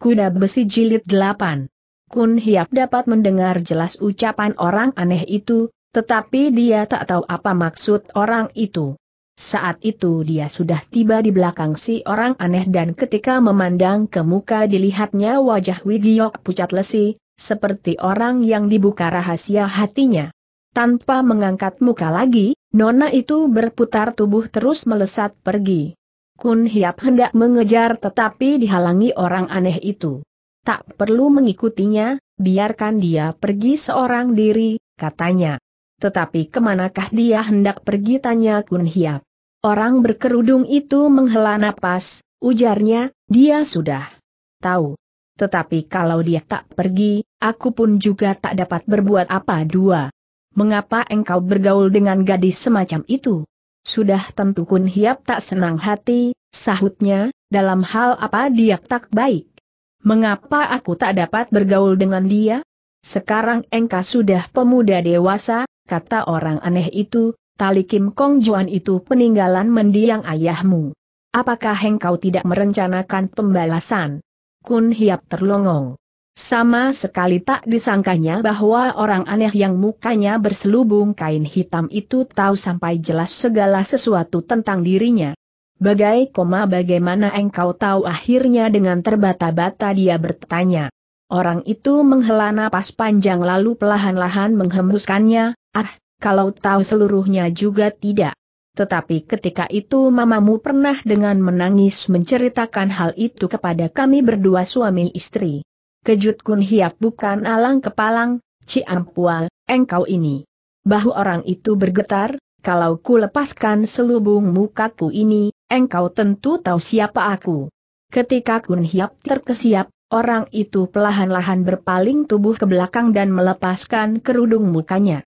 Kuda Besi Jilid 8 Kun Hiap dapat mendengar jelas ucapan orang aneh itu, tetapi dia tak tahu apa maksud orang itu. Saat itu dia sudah tiba di belakang si orang aneh dan ketika memandang ke muka dilihatnya wajah Wigiok pucat lesi, seperti orang yang dibuka rahasia hatinya. Tanpa mengangkat muka lagi, nona itu berputar tubuh terus melesat pergi. Kun Hiap hendak mengejar tetapi dihalangi orang aneh itu. Tak perlu mengikutinya, biarkan dia pergi seorang diri, katanya. Tetapi kemanakah dia hendak pergi tanya Kun Hiap. Orang berkerudung itu menghela napas, ujarnya, dia sudah tahu. Tetapi kalau dia tak pergi, aku pun juga tak dapat berbuat apa dua. Mengapa engkau bergaul dengan gadis semacam itu? Sudah tentu Kun Hiap tak senang hati, sahutnya, dalam hal apa dia tak baik. Mengapa aku tak dapat bergaul dengan dia? Sekarang engkau sudah pemuda dewasa, kata orang aneh itu, tali Kim Kong Juan itu peninggalan mendiang ayahmu. Apakah engkau tidak merencanakan pembalasan? Kun Hiap terlongong. Sama sekali tak disangkanya bahwa orang aneh yang mukanya berselubung kain hitam itu tahu sampai jelas segala sesuatu tentang dirinya. Bagai koma bagaimana engkau tahu akhirnya dengan terbata-bata dia bertanya. Orang itu menghela napas panjang lalu pelahan lahan menghembuskannya, ah, kalau tahu seluruhnya juga tidak. Tetapi ketika itu mamamu pernah dengan menangis menceritakan hal itu kepada kami berdua suami istri kejut Kun Hiap bukan alang kepalang, Ciampua, engkau ini. Bahu orang itu bergetar, kalau ku lepaskan selubung mukaku ini, engkau tentu tahu siapa aku. Ketika Kun Hiap terkesiap, orang itu pelahan-lahan berpaling tubuh ke belakang dan melepaskan kerudung mukanya.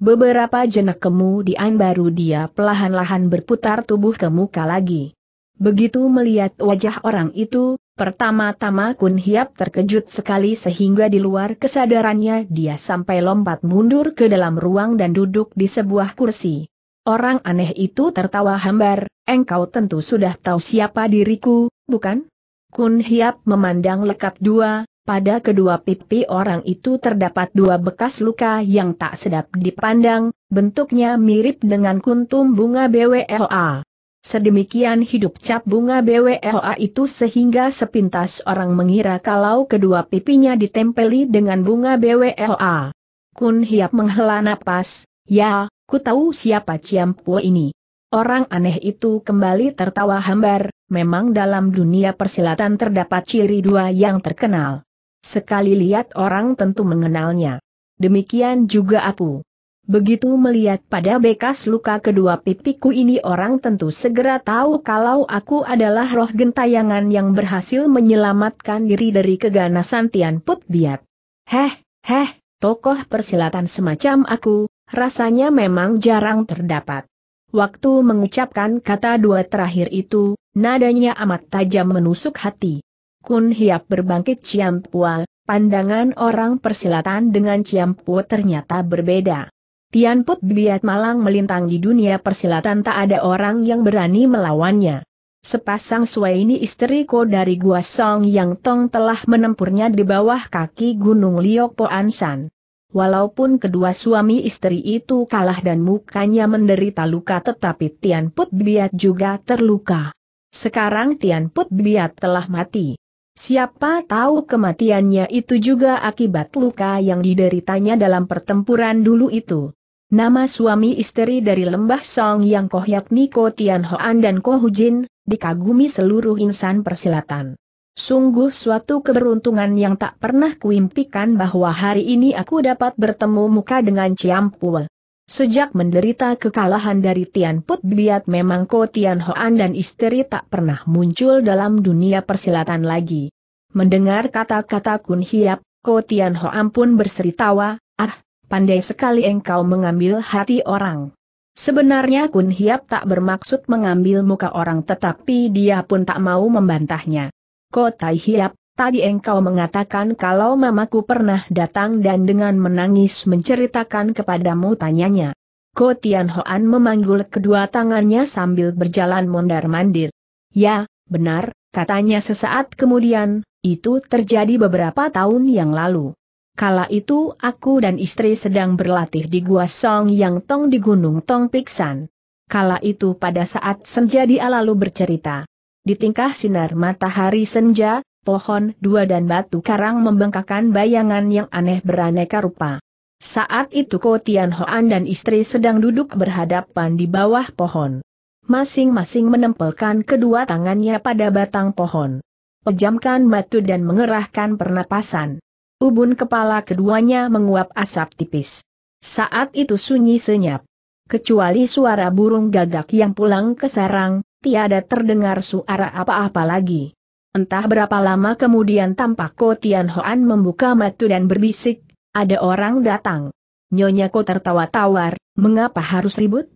Beberapa jenak kemudian baru dia pelahan-lahan berputar tubuh ke muka lagi. Begitu melihat wajah orang itu, Pertama-tama Kun Hiap terkejut sekali sehingga di luar kesadarannya dia sampai lompat mundur ke dalam ruang dan duduk di sebuah kursi. Orang aneh itu tertawa hambar, engkau tentu sudah tahu siapa diriku, bukan? Kun Hiap memandang lekat dua, pada kedua pipi orang itu terdapat dua bekas luka yang tak sedap dipandang, bentuknya mirip dengan kuntum bunga BWLA. Sedemikian hidup cap bunga BWLA itu sehingga sepintas orang mengira kalau kedua pipinya ditempeli dengan bunga BWLA. Kun Hiap menghela napas, ya, ku tahu siapa Ciampu ini. Orang aneh itu kembali tertawa hambar, memang dalam dunia persilatan terdapat ciri dua yang terkenal. Sekali lihat orang tentu mengenalnya. Demikian juga aku. Begitu melihat pada bekas luka kedua pipiku ini orang tentu segera tahu kalau aku adalah roh gentayangan yang berhasil menyelamatkan diri dari keganasan Tian Put Biat. Heh, heh, tokoh persilatan semacam aku, rasanya memang jarang terdapat. Waktu mengucapkan kata dua terakhir itu, nadanya amat tajam menusuk hati. Kun Hiap berbangkit Ciampua, pandangan orang persilatan dengan Ciampua ternyata berbeda. Tian Put Biat Malang melintang di dunia persilatan tak ada orang yang berani melawannya. Sepasang suaini istri Ko dari Gua Song Yang Tong telah menempurnya di bawah kaki Gunung Liok Po Ansan. Walaupun kedua suami istri itu kalah dan mukanya menderita luka tetapi Tian Put Biat juga terluka. Sekarang Tian Put Biat telah mati. Siapa tahu kematiannya itu juga akibat luka yang dideritanya dalam pertempuran dulu itu. Nama suami istri dari lembah Song Yang Koh yakni Ko Tian Hoan dan Ko Jin, dikagumi seluruh insan persilatan. Sungguh suatu keberuntungan yang tak pernah kuimpikan bahwa hari ini aku dapat bertemu muka dengan Pua. Sejak menderita kekalahan dari Tian Put Biat memang Ko Tian Hoan dan istri tak pernah muncul dalam dunia persilatan lagi. Mendengar kata-kata Kun Hiap, Ko Tian Hoan pun berseri tawa, ah, pandai sekali engkau mengambil hati orang. Sebenarnya Kun Hiap tak bermaksud mengambil muka orang tetapi dia pun tak mau membantahnya. Tai Hiap, tadi engkau mengatakan kalau mamaku pernah datang dan dengan menangis menceritakan kepadamu tanyanya. Ko Tian Hoan memanggul kedua tangannya sambil berjalan mondar-mandir. Ya, benar, katanya sesaat kemudian, itu terjadi beberapa tahun yang lalu kala itu aku dan istri sedang berlatih di Gua Song Yang Tong di Gunung Tong Piksan. Kala itu pada saat senja dia lalu bercerita. Di tingkah sinar matahari senja, pohon dua dan batu karang membengkakan bayangan yang aneh beraneka rupa. Saat itu Ko Tian Hoan dan istri sedang duduk berhadapan di bawah pohon. Masing-masing menempelkan kedua tangannya pada batang pohon. Pejamkan mata dan mengerahkan pernapasan. Ubun kepala keduanya menguap asap tipis. Saat itu sunyi senyap. Kecuali suara burung gagak yang pulang ke sarang, tiada terdengar suara apa-apa lagi. Entah berapa lama kemudian tampak Ko Tian Hoan membuka mata dan berbisik, ada orang datang. Nyonya Ko tertawa tawar, mengapa harus ribut?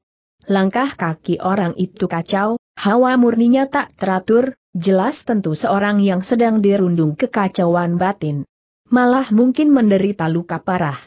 Langkah kaki orang itu kacau, hawa murninya tak teratur, jelas tentu seorang yang sedang dirundung kekacauan batin malah mungkin menderita luka parah.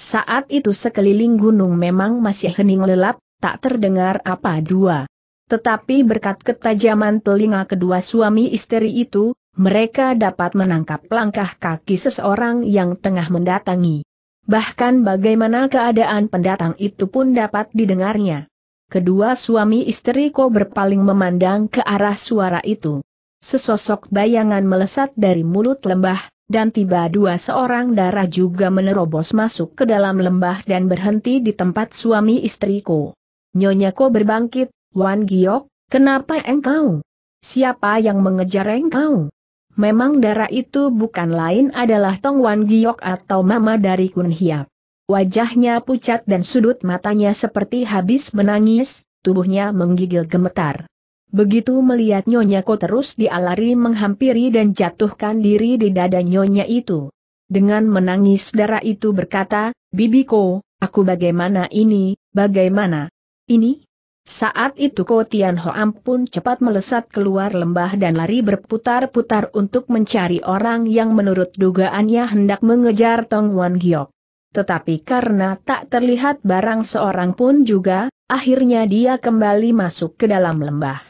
Saat itu sekeliling gunung memang masih hening lelap, tak terdengar apa dua. Tetapi berkat ketajaman telinga kedua suami istri itu, mereka dapat menangkap langkah kaki seseorang yang tengah mendatangi. Bahkan bagaimana keadaan pendatang itu pun dapat didengarnya. Kedua suami istri ko berpaling memandang ke arah suara itu. Sesosok bayangan melesat dari mulut lembah, dan tiba dua seorang darah juga menerobos masuk ke dalam lembah dan berhenti di tempat suami istriku. Nyonya Ko berbangkit, Wan Giok, kenapa engkau? Siapa yang mengejar engkau? Memang darah itu bukan lain adalah Tong Wan Giok atau mama dari Kun Hiap. Wajahnya pucat dan sudut matanya seperti habis menangis, tubuhnya menggigil gemetar. Begitu melihat Nyonya Ko terus dialari menghampiri dan jatuhkan diri di dada Nyonya itu. Dengan menangis darah itu berkata, Bibi Ko, aku bagaimana ini, bagaimana? Ini? Saat itu Ko Hoam pun cepat melesat keluar lembah dan lari berputar-putar untuk mencari orang yang menurut dugaannya hendak mengejar Tong Wan Giok. Tetapi karena tak terlihat barang seorang pun juga, akhirnya dia kembali masuk ke dalam lembah.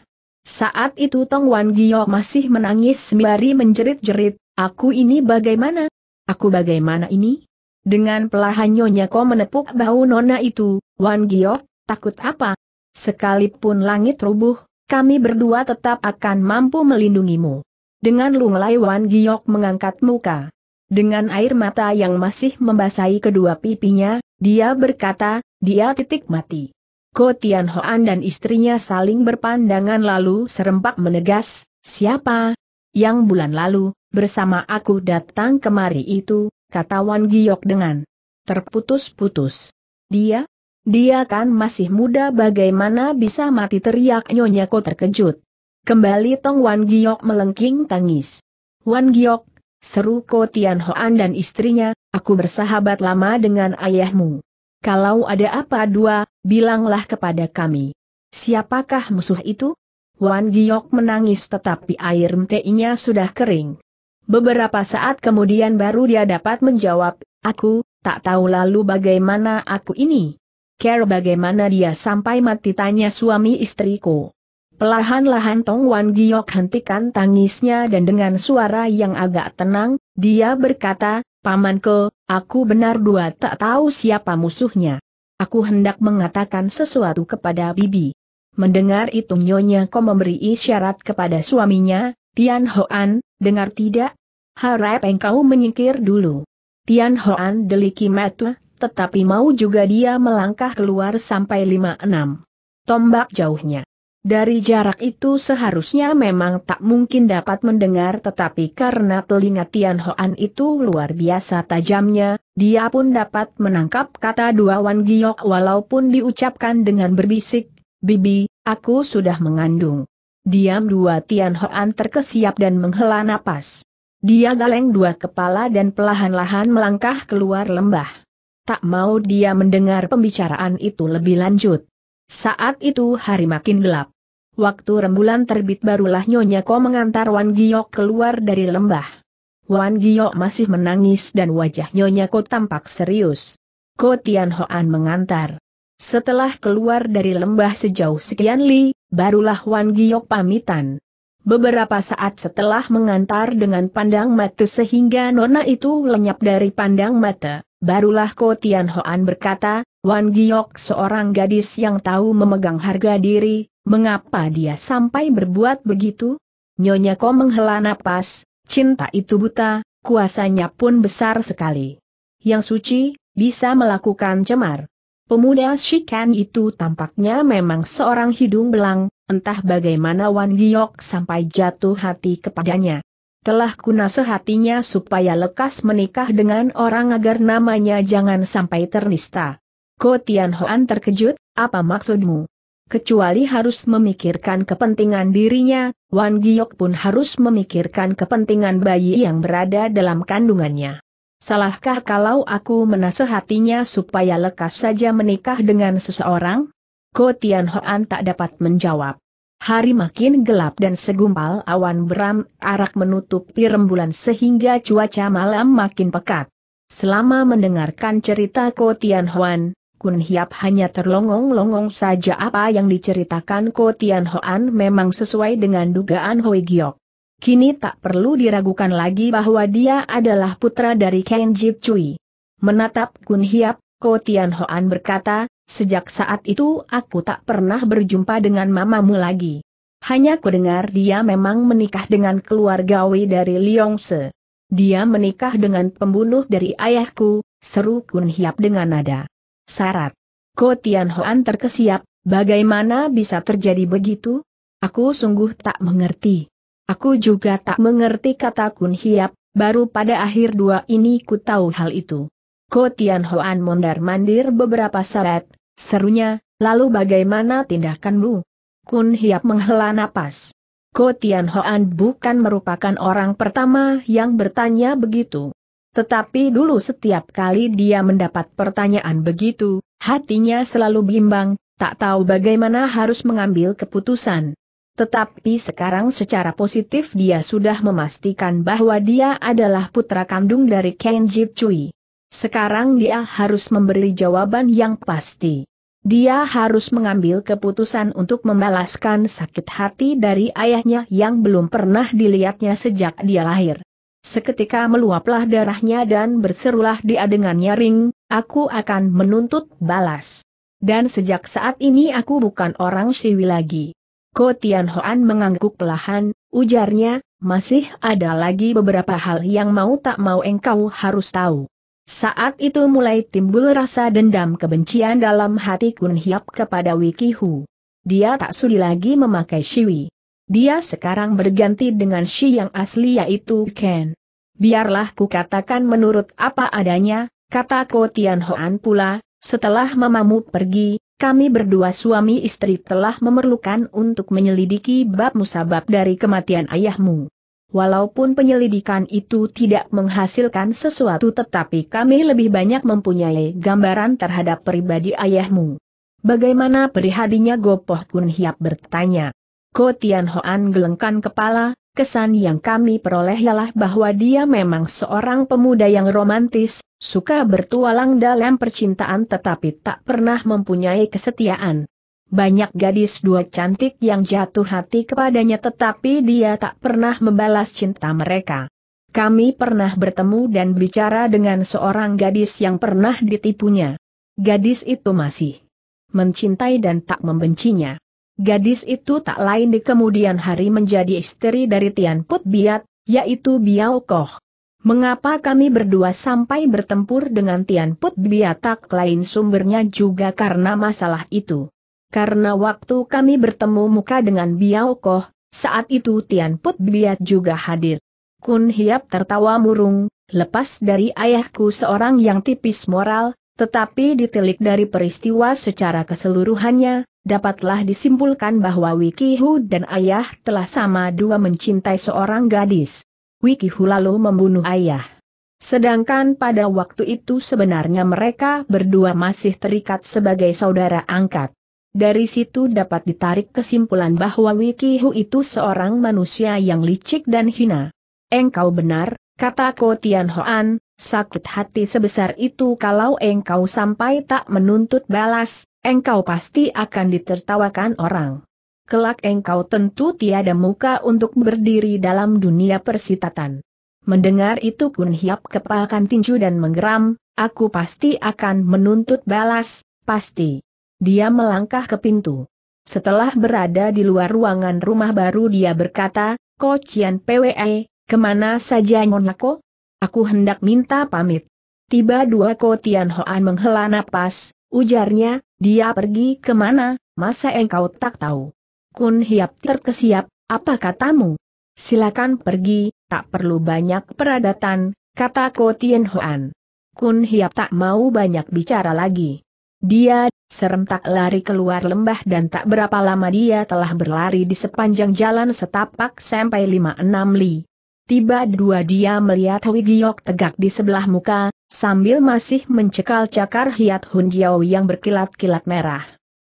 Saat itu Tong Wan Gio masih menangis sembari menjerit-jerit, aku ini bagaimana? Aku bagaimana ini? Dengan pelahan Nyonya Ko menepuk bahu Nona itu, Wan Gio, takut apa? Sekalipun langit rubuh, kami berdua tetap akan mampu melindungimu. Dengan lunglai Wan Giok mengangkat muka. Dengan air mata yang masih membasahi kedua pipinya, dia berkata, dia titik mati. Ko Tian Hoan dan istrinya saling berpandangan lalu serempak menegas, siapa? Yang bulan lalu, bersama aku datang kemari itu, kata Wan Giok dengan terputus-putus. Dia? Dia kan masih muda bagaimana bisa mati teriak Nyonya Ko terkejut. Kembali Tong Wan Giok melengking tangis. Wan Giok, seru Ko Tian Hoan dan istrinya, aku bersahabat lama dengan ayahmu. Kalau ada apa dua, Bilanglah kepada kami. Siapakah musuh itu? Wan Giok menangis tetapi air mtinya sudah kering. Beberapa saat kemudian baru dia dapat menjawab, aku, tak tahu lalu bagaimana aku ini. Care bagaimana dia sampai mati tanya suami istriku. Pelahan-lahan Tong Wan Giok hentikan tangisnya dan dengan suara yang agak tenang, dia berkata, Pamanku, aku benar dua tak tahu siapa musuhnya. Aku hendak mengatakan sesuatu kepada Bibi. Mendengar itu Nyonya Ko memberi isyarat kepada suaminya, Tian Hoan, dengar tidak? Harap engkau menyingkir dulu. Tian Hoan deliki mata, tetapi mau juga dia melangkah keluar sampai lima enam tombak jauhnya. Dari jarak itu seharusnya memang tak mungkin dapat mendengar tetapi karena telinga Tian Hoan itu luar biasa tajamnya, dia pun dapat menangkap kata dua Wan Giok walaupun diucapkan dengan berbisik, Bibi, aku sudah mengandung. Diam dua Tian Hoan terkesiap dan menghela napas. Dia galeng dua kepala dan pelahan-lahan melangkah keluar lembah. Tak mau dia mendengar pembicaraan itu lebih lanjut. Saat itu hari makin gelap. Waktu rembulan terbit barulah Nyonya Ko mengantar Wan Giok keluar dari lembah. Wan Giok masih menangis dan wajah Nyonya Ko tampak serius. Ko Tian Hoan mengantar. Setelah keluar dari lembah sejauh sekian li, barulah Wan Giok pamitan. Beberapa saat setelah mengantar dengan pandang mata sehingga nona itu lenyap dari pandang mata, barulah Ko Tian Hoan berkata, Wan Giok seorang gadis yang tahu memegang harga diri, mengapa dia sampai berbuat begitu? Nyonya Ko menghela napas, cinta itu buta, kuasanya pun besar sekali. Yang suci, bisa melakukan cemar. Pemuda Shikan itu tampaknya memang seorang hidung belang, entah bagaimana Wan Giok sampai jatuh hati kepadanya. Telah kuna sehatinya supaya lekas menikah dengan orang agar namanya jangan sampai ternista. Ko Tian Hoan terkejut, apa maksudmu? Kecuali harus memikirkan kepentingan dirinya, Wan Giok pun harus memikirkan kepentingan bayi yang berada dalam kandungannya. Salahkah kalau aku menasehatinya supaya lekas saja menikah dengan seseorang? Ko Tian Hoan tak dapat menjawab. Hari makin gelap dan segumpal awan beram arak menutupi rembulan sehingga cuaca malam makin pekat. Selama mendengarkan cerita Ko Tian Hoan, Kun Hiap hanya terlongong-longong saja apa yang diceritakan Ko Tian Hoan memang sesuai dengan dugaan Hoi Giok. Kini tak perlu diragukan lagi bahwa dia adalah putra dari Ken Jip Cui. Menatap Kun Hiap, Ko Tian Hoan berkata, sejak saat itu aku tak pernah berjumpa dengan mamamu lagi. Hanya ku dengar dia memang menikah dengan keluarga Wei dari Se. Dia menikah dengan pembunuh dari ayahku, seru Kun Hiap dengan nada. Syarat. Ko Tian Hoan terkesiap, bagaimana bisa terjadi begitu? Aku sungguh tak mengerti. Aku juga tak mengerti kata Kun Hiap, baru pada akhir dua ini ku tahu hal itu. Ko Tian Hoan mondar-mandir beberapa saat, serunya, lalu bagaimana tindakanmu? Kun Hiap menghela napas. Ko Tian Hoan bukan merupakan orang pertama yang bertanya begitu. Tetapi dulu setiap kali dia mendapat pertanyaan begitu, hatinya selalu bimbang, tak tahu bagaimana harus mengambil keputusan. Tetapi sekarang secara positif dia sudah memastikan bahwa dia adalah putra kandung dari Kenji Chui. Sekarang dia harus memberi jawaban yang pasti. Dia harus mengambil keputusan untuk membalaskan sakit hati dari ayahnya yang belum pernah dilihatnya sejak dia lahir. Seketika meluaplah darahnya dan berserulah dia dengan nyaring, aku akan menuntut balas. Dan sejak saat ini aku bukan orang siwi lagi. Ko Tian Hoan mengangguk pelahan, ujarnya, masih ada lagi beberapa hal yang mau tak mau engkau harus tahu. Saat itu mulai timbul rasa dendam kebencian dalam hati Kun Hiap kepada Wikihu. Dia tak sudi lagi memakai siwi. Dia sekarang berganti dengan si yang asli yaitu Ken. Biarlah ku katakan menurut apa adanya, kata Ko Tian Hoan pula, setelah mamamu pergi, kami berdua suami istri telah memerlukan untuk menyelidiki bab musabab dari kematian ayahmu. Walaupun penyelidikan itu tidak menghasilkan sesuatu tetapi kami lebih banyak mempunyai gambaran terhadap pribadi ayahmu. Bagaimana perihadinya Gopoh Kun Hiap bertanya. Ko Tian Hoan gelengkan kepala, kesan yang kami peroleh ialah bahwa dia memang seorang pemuda yang romantis, suka bertualang dalam percintaan tetapi tak pernah mempunyai kesetiaan. Banyak gadis dua cantik yang jatuh hati kepadanya tetapi dia tak pernah membalas cinta mereka. Kami pernah bertemu dan bicara dengan seorang gadis yang pernah ditipunya. Gadis itu masih mencintai dan tak membencinya. Gadis itu tak lain di kemudian hari menjadi istri dari Tian Put Biat, yaitu Biao Koh. Mengapa kami berdua sampai bertempur dengan Tian Put Biat tak lain sumbernya juga karena masalah itu. Karena waktu kami bertemu muka dengan Biao Koh, saat itu Tian Put Biat juga hadir. Kun Hiap tertawa murung, lepas dari ayahku seorang yang tipis moral, tetapi ditelik dari peristiwa secara keseluruhannya, dapatlah disimpulkan bahwa Wiki dan ayah telah sama dua mencintai seorang gadis. Wiki lalu membunuh ayah. Sedangkan pada waktu itu sebenarnya mereka berdua masih terikat sebagai saudara angkat. Dari situ dapat ditarik kesimpulan bahwa Wiki itu seorang manusia yang licik dan hina. Engkau benar, kata Ko Tian Hoan, Sakit hati sebesar itu kalau engkau sampai tak menuntut balas, engkau pasti akan ditertawakan orang. Kelak engkau tentu tiada muka untuk berdiri dalam dunia persitatan. Mendengar itu Kun Hiap kepalkan tinju dan menggeram, aku pasti akan menuntut balas, pasti. Dia melangkah ke pintu. Setelah berada di luar ruangan rumah baru dia berkata, Ko Cian PWE, kemana saja Monako? Aku hendak minta pamit. Tiba dua Tian Hoan menghela napas, ujarnya, dia pergi kemana, masa engkau tak tahu. Kun Hiap terkesiap, apa katamu? Silakan pergi, tak perlu banyak peradatan, kata Tian Hoan. Kun Hiap tak mau banyak bicara lagi. Dia, serentak lari keluar lembah dan tak berapa lama dia telah berlari di sepanjang jalan setapak sampai lima enam li. Tiba dua dia melihat Hui Giok tegak di sebelah muka, sambil masih mencekal cakar hiat Hun Jiao yang berkilat-kilat merah.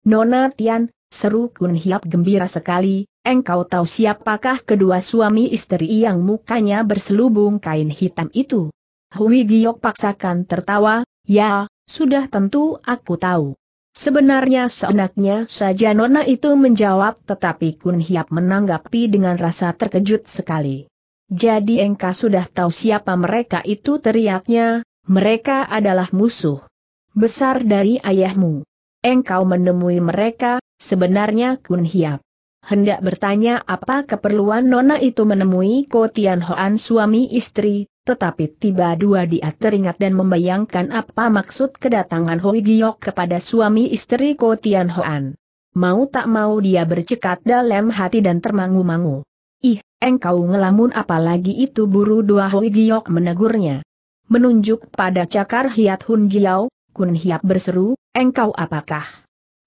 Nona Tian, seru Kun Hiap gembira sekali, engkau tahu siapakah kedua suami istri yang mukanya berselubung kain hitam itu? Hui Giok paksakan tertawa, ya, sudah tentu aku tahu. Sebenarnya seenaknya saja Nona itu menjawab tetapi Kun Hiap menanggapi dengan rasa terkejut sekali. Jadi engkau sudah tahu siapa mereka itu teriaknya, mereka adalah musuh besar dari ayahmu. Engkau menemui mereka, sebenarnya Kun Hiap. Hendak bertanya apa keperluan Nona itu menemui Ko Tian Hoan suami istri, tetapi tiba dua dia teringat dan membayangkan apa maksud kedatangan Hoi Giok kepada suami istri Ko Tian Hoan. Mau tak mau dia bercekat dalam hati dan termangu-mangu. Ih, engkau ngelamun apalagi itu buru dua Hui Giok menegurnya. Menunjuk pada cakar Hiat Hun Jiao, Kun Hiap berseru, engkau apakah?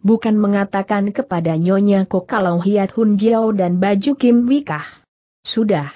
Bukan mengatakan kepada Nyonya Ko kalau Hiat Hun Jiao dan baju Kim Wikah. Sudah.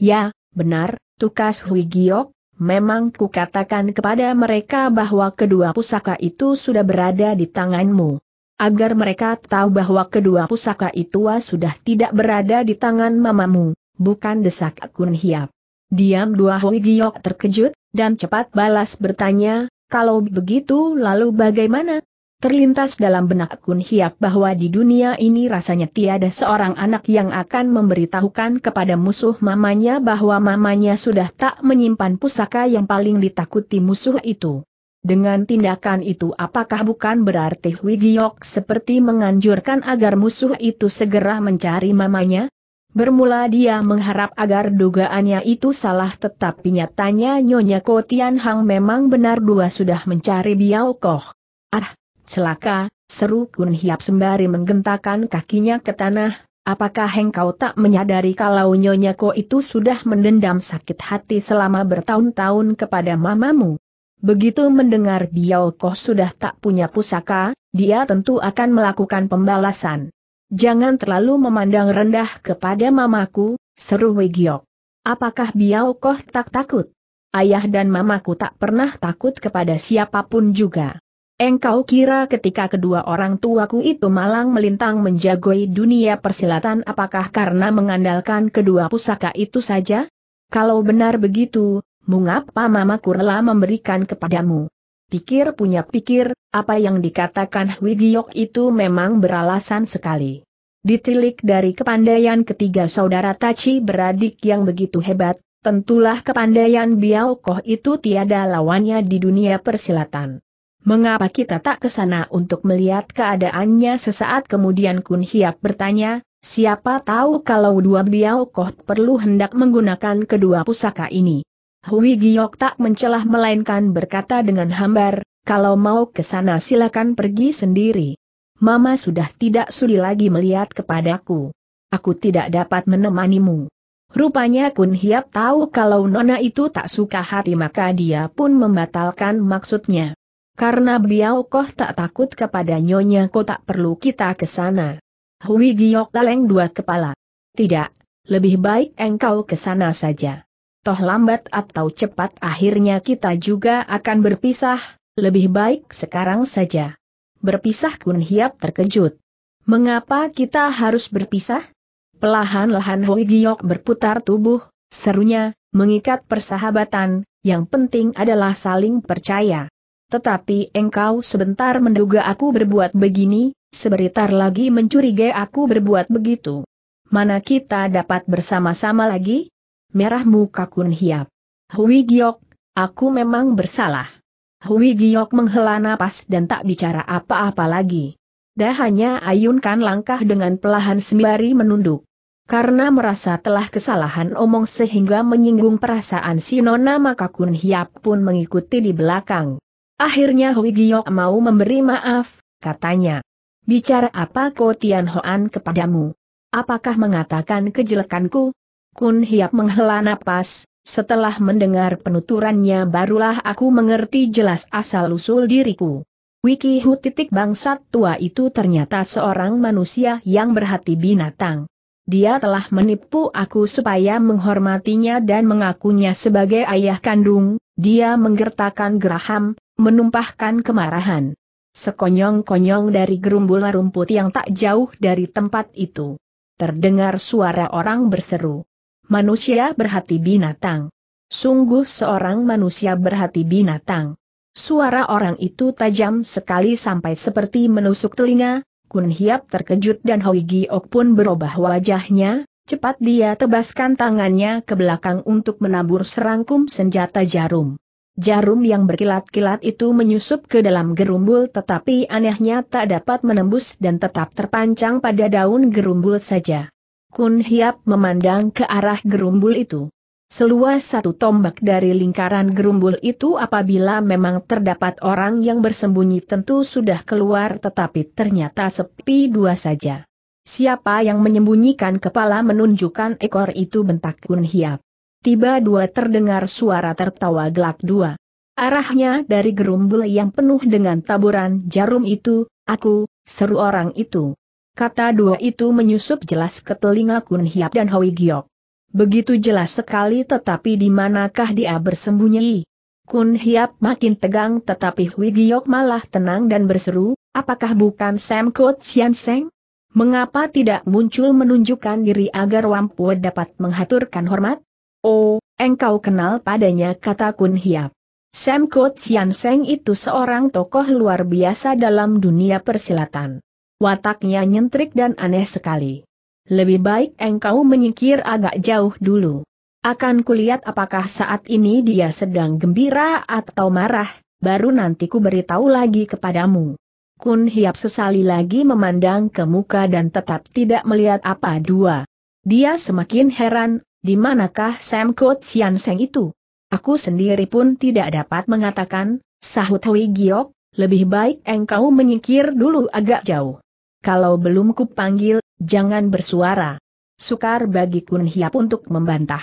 Ya, benar, tukas Hui Giok, memang kukatakan kepada mereka bahwa kedua pusaka itu sudah berada di tanganmu agar mereka tahu bahwa kedua pusaka itu sudah tidak berada di tangan mamamu, bukan desak akun hiap. Diam dua Hui Giok terkejut, dan cepat balas bertanya, kalau begitu lalu bagaimana? Terlintas dalam benak Kun Hiap bahwa di dunia ini rasanya tiada seorang anak yang akan memberitahukan kepada musuh mamanya bahwa mamanya sudah tak menyimpan pusaka yang paling ditakuti musuh itu. Dengan tindakan itu apakah bukan berarti Wigiok seperti menganjurkan agar musuh itu segera mencari mamanya? Bermula dia mengharap agar dugaannya itu salah tetapi nyatanya Nyonya Tian Hang memang benar dua sudah mencari Biao Koh. Ah, celaka, seru Kun Hiap sembari menggentakan kakinya ke tanah, apakah engkau tak menyadari kalau Nyonya Ko itu sudah mendendam sakit hati selama bertahun-tahun kepada mamamu? Begitu mendengar Biao Koh sudah tak punya pusaka, dia tentu akan melakukan pembalasan. Jangan terlalu memandang rendah kepada mamaku, seru Wegiok. Apakah Biao Koh tak takut? Ayah dan mamaku tak pernah takut kepada siapapun juga. Engkau kira ketika kedua orang tuaku itu malang melintang menjagoi dunia persilatan apakah karena mengandalkan kedua pusaka itu saja? Kalau benar begitu, mengapa Mama Kurla memberikan kepadamu? Pikir punya pikir, apa yang dikatakan Giok itu memang beralasan sekali. Ditilik dari kepandaian ketiga saudara Tachi beradik yang begitu hebat, tentulah kepandaian Biao Koh itu tiada lawannya di dunia persilatan. Mengapa kita tak ke sana untuk melihat keadaannya sesaat kemudian Kun Hiap bertanya, siapa tahu kalau dua Biao Koh perlu hendak menggunakan kedua pusaka ini. Hui Giok tak mencelah melainkan berkata dengan hambar, kalau mau ke sana silakan pergi sendiri. Mama sudah tidak sudi lagi melihat kepadaku. Aku tidak dapat menemanimu. Rupanya Kun Hiap tahu kalau Nona itu tak suka hati maka dia pun membatalkan maksudnya. Karena beliau kok tak takut kepada Nyonya kok tak perlu kita ke sana. Hui Giok laleng dua kepala. Tidak, lebih baik engkau ke sana saja toh lambat atau cepat akhirnya kita juga akan berpisah, lebih baik sekarang saja. Berpisah Kun Hiap terkejut. Mengapa kita harus berpisah? Pelahan-lahan Hoi Giok berputar tubuh, serunya, mengikat persahabatan, yang penting adalah saling percaya. Tetapi engkau sebentar menduga aku berbuat begini, sebentar lagi mencurigai aku berbuat begitu. Mana kita dapat bersama-sama lagi? merah muka Kun Hiap. Hui Giok, aku memang bersalah. Hui Giok menghela napas dan tak bicara apa-apa lagi. Dahannya ayunkan langkah dengan pelahan sembari menunduk. Karena merasa telah kesalahan omong sehingga menyinggung perasaan si Nona maka Kun Hiap pun mengikuti di belakang. Akhirnya Hui Giok mau memberi maaf, katanya. Bicara apa Ko Tian Hoan kepadamu? Apakah mengatakan kejelekanku? Kun Hiap menghela napas, setelah mendengar penuturannya barulah aku mengerti jelas asal-usul diriku. Wiki Hu titik bangsat tua itu ternyata seorang manusia yang berhati binatang. Dia telah menipu aku supaya menghormatinya dan mengakunya sebagai ayah kandung, dia menggertakan geraham, menumpahkan kemarahan. Sekonyong-konyong dari gerumbul rumput yang tak jauh dari tempat itu. Terdengar suara orang berseru manusia berhati binatang. Sungguh seorang manusia berhati binatang. Suara orang itu tajam sekali sampai seperti menusuk telinga, Kun Hiap terkejut dan Hoi Giok pun berubah wajahnya, cepat dia tebaskan tangannya ke belakang untuk menabur serangkum senjata jarum. Jarum yang berkilat-kilat itu menyusup ke dalam gerumbul tetapi anehnya tak dapat menembus dan tetap terpancang pada daun gerumbul saja. Kun Hiap memandang ke arah gerumbul itu. Seluas satu tombak dari lingkaran gerumbul itu apabila memang terdapat orang yang bersembunyi tentu sudah keluar tetapi ternyata sepi dua saja. Siapa yang menyembunyikan kepala menunjukkan ekor itu bentak Kun Hiap. Tiba dua terdengar suara tertawa gelak dua. Arahnya dari gerumbul yang penuh dengan taburan jarum itu, aku, seru orang itu. Kata dua itu menyusup jelas ke telinga Kun Hiap dan Hoi Giok. Begitu jelas sekali tetapi di manakah dia bersembunyi? Kun Hiap makin tegang tetapi Hoi Giok malah tenang dan berseru, apakah bukan Sam Kut Sian Seng? Mengapa tidak muncul menunjukkan diri agar Wampu dapat menghaturkan hormat? Oh, engkau kenal padanya kata Kun Hiap. Sam Kut Sian Seng itu seorang tokoh luar biasa dalam dunia persilatan. Wataknya nyentrik dan aneh sekali. Lebih baik engkau menyingkir agak jauh dulu. Akan kulihat apakah saat ini dia sedang gembira atau marah, baru nanti ku beritahu lagi kepadamu. Kun Hiap sesali lagi memandang ke muka dan tetap tidak melihat apa dua. Dia semakin heran, di manakah Sam Kot Sian Seng itu? Aku sendiri pun tidak dapat mengatakan, sahut Hui Giok, lebih baik engkau menyingkir dulu agak jauh. Kalau belum kupanggil, jangan bersuara. Sukar bagi Kun Hiap untuk membantah.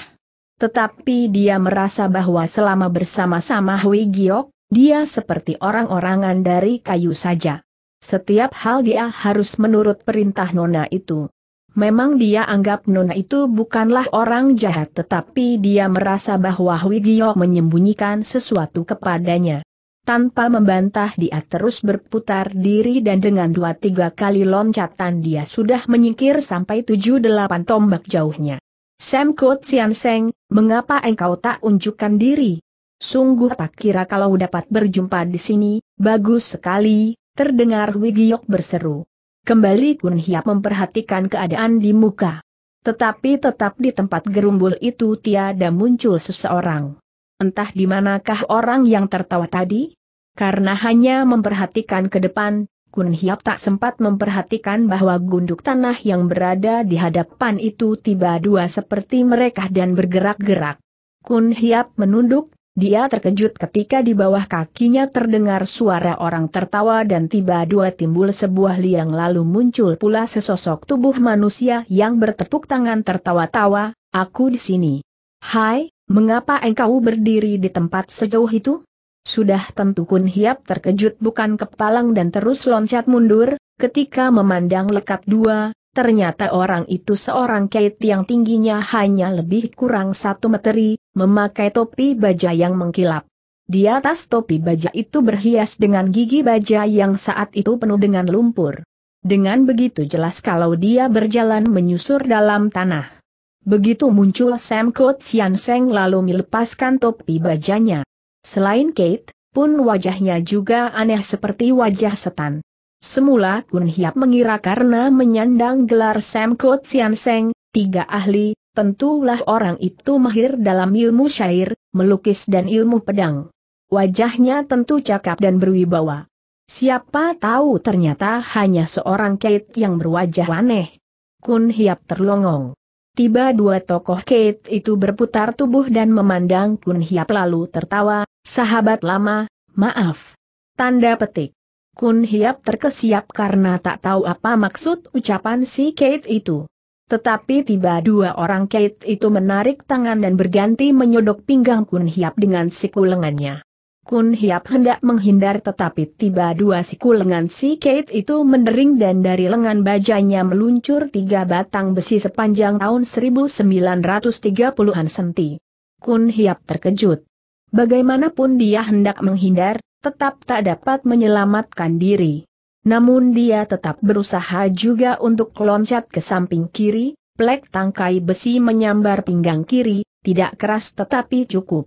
Tetapi dia merasa bahwa selama bersama-sama Hui Giok, dia seperti orang-orangan dari kayu saja. Setiap hal dia harus menurut perintah Nona itu. Memang dia anggap Nona itu bukanlah orang jahat tetapi dia merasa bahwa Hui Giok menyembunyikan sesuatu kepadanya. Tanpa membantah dia terus berputar diri dan dengan dua tiga kali loncatan dia sudah menyingkir sampai tujuh delapan tombak jauhnya. Sam Kut Sian Seng, mengapa engkau tak unjukkan diri? Sungguh tak kira kalau dapat berjumpa di sini, bagus sekali, terdengar Wigiok berseru. Kembali Kun Hiap memperhatikan keadaan di muka. Tetapi tetap di tempat gerumbul itu tiada muncul seseorang. Entah di manakah orang yang tertawa tadi? Karena hanya memperhatikan ke depan, Kun Hiap tak sempat memperhatikan bahwa gunduk tanah yang berada di hadapan itu tiba dua seperti mereka dan bergerak-gerak. Kun Hiap menunduk, dia terkejut ketika di bawah kakinya terdengar suara orang tertawa dan tiba dua timbul sebuah liang lalu muncul pula sesosok tubuh manusia yang bertepuk tangan tertawa-tawa, aku di sini. Hai, Mengapa engkau berdiri di tempat sejauh itu? Sudah tentu Kun Hiap terkejut bukan kepalang dan terus loncat mundur, ketika memandang lekat dua, ternyata orang itu seorang kait yang tingginya hanya lebih kurang satu meteri, memakai topi baja yang mengkilap. Di atas topi baja itu berhias dengan gigi baja yang saat itu penuh dengan lumpur. Dengan begitu jelas kalau dia berjalan menyusur dalam tanah. Begitu muncul Sam Kot Sian Seng lalu melepaskan topi bajanya. Selain Kate, pun wajahnya juga aneh seperti wajah setan. Semula Kun Hiap mengira karena menyandang gelar Sam Kot Sian Seng, tiga ahli, tentulah orang itu mahir dalam ilmu syair, melukis dan ilmu pedang. Wajahnya tentu cakap dan berwibawa. Siapa tahu ternyata hanya seorang Kate yang berwajah aneh. Kun Hiap terlongong. Tiba dua tokoh Kate itu berputar tubuh dan memandang Kun Hiap lalu tertawa, sahabat lama, maaf. Tanda petik. Kun Hiap terkesiap karena tak tahu apa maksud ucapan si Kate itu. Tetapi tiba dua orang Kate itu menarik tangan dan berganti menyodok pinggang Kun Hiap dengan siku lengannya. Kun Hiap hendak menghindar tetapi tiba dua siku lengan si Kate itu mendering dan dari lengan bajanya meluncur tiga batang besi sepanjang tahun 1930-an senti. Kun Hiap terkejut. Bagaimanapun dia hendak menghindar, tetap tak dapat menyelamatkan diri. Namun dia tetap berusaha juga untuk loncat ke samping kiri, plek tangkai besi menyambar pinggang kiri, tidak keras tetapi cukup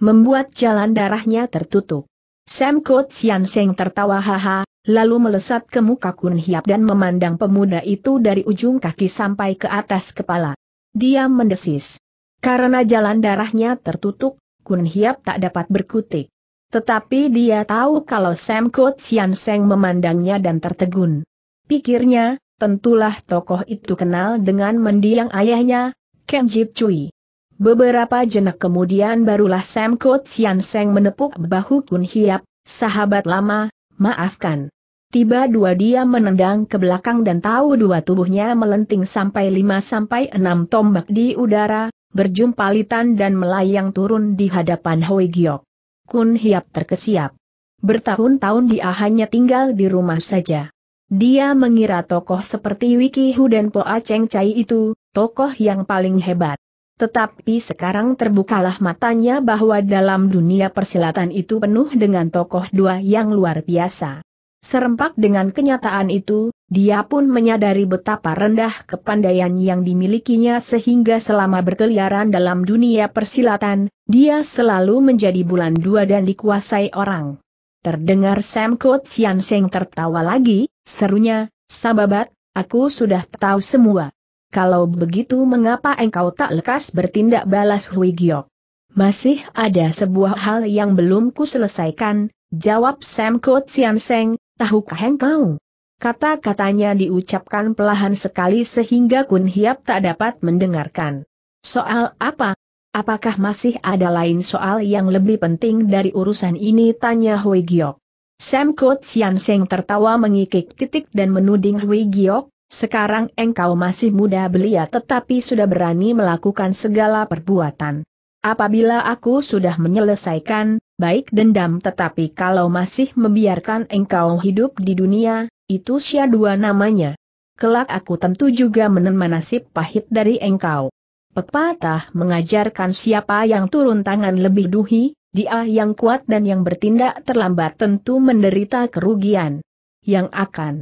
membuat jalan darahnya tertutup. Sam Kot Sian Seng tertawa haha, lalu melesat ke muka Kun Hiap dan memandang pemuda itu dari ujung kaki sampai ke atas kepala. Dia mendesis. Karena jalan darahnya tertutup, Kun Hiap tak dapat berkutik. Tetapi dia tahu kalau Sam Kot Sian Seng memandangnya dan tertegun. Pikirnya, tentulah tokoh itu kenal dengan mendiang ayahnya, Ken Jip Cui. Beberapa jenak kemudian barulah Sam Kot Sian Seng menepuk bahu Kun Hiap, sahabat lama, maafkan. Tiba dua dia menendang ke belakang dan tahu dua tubuhnya melenting sampai lima sampai enam tombak di udara, berjumpalitan dan melayang turun di hadapan Hoi Giok. Kun Hiap terkesiap. Bertahun-tahun dia hanya tinggal di rumah saja. Dia mengira tokoh seperti Wiki Hu dan Po Aceng Chai itu, tokoh yang paling hebat. Tetapi sekarang terbukalah matanya bahwa dalam dunia persilatan itu penuh dengan tokoh dua yang luar biasa. Serempak dengan kenyataan itu, dia pun menyadari betapa rendah kepandaian yang dimilikinya sehingga selama berkeliaran dalam dunia persilatan, dia selalu menjadi bulan dua dan dikuasai orang. Terdengar Sam Kot Seng tertawa lagi, serunya, Sababat, aku sudah tahu semua. Kalau begitu mengapa engkau tak lekas bertindak balas Hui Giok? Masih ada sebuah hal yang belum ku selesaikan, jawab Sam Kot Sian Seng, tahukah engkau? Kata-katanya diucapkan pelahan sekali sehingga Kun Hiap tak dapat mendengarkan. Soal apa? Apakah masih ada lain soal yang lebih penting dari urusan ini? Tanya Hui Giok. Sam Kot Sian Seng tertawa mengikik titik dan menuding Hui Giok, sekarang engkau masih muda belia tetapi sudah berani melakukan segala perbuatan. Apabila aku sudah menyelesaikan, baik dendam tetapi kalau masih membiarkan engkau hidup di dunia, itu sia dua namanya. Kelak aku tentu juga menemani nasib pahit dari engkau. Pepatah mengajarkan siapa yang turun tangan lebih duhi, dia yang kuat dan yang bertindak terlambat tentu menderita kerugian. Yang akan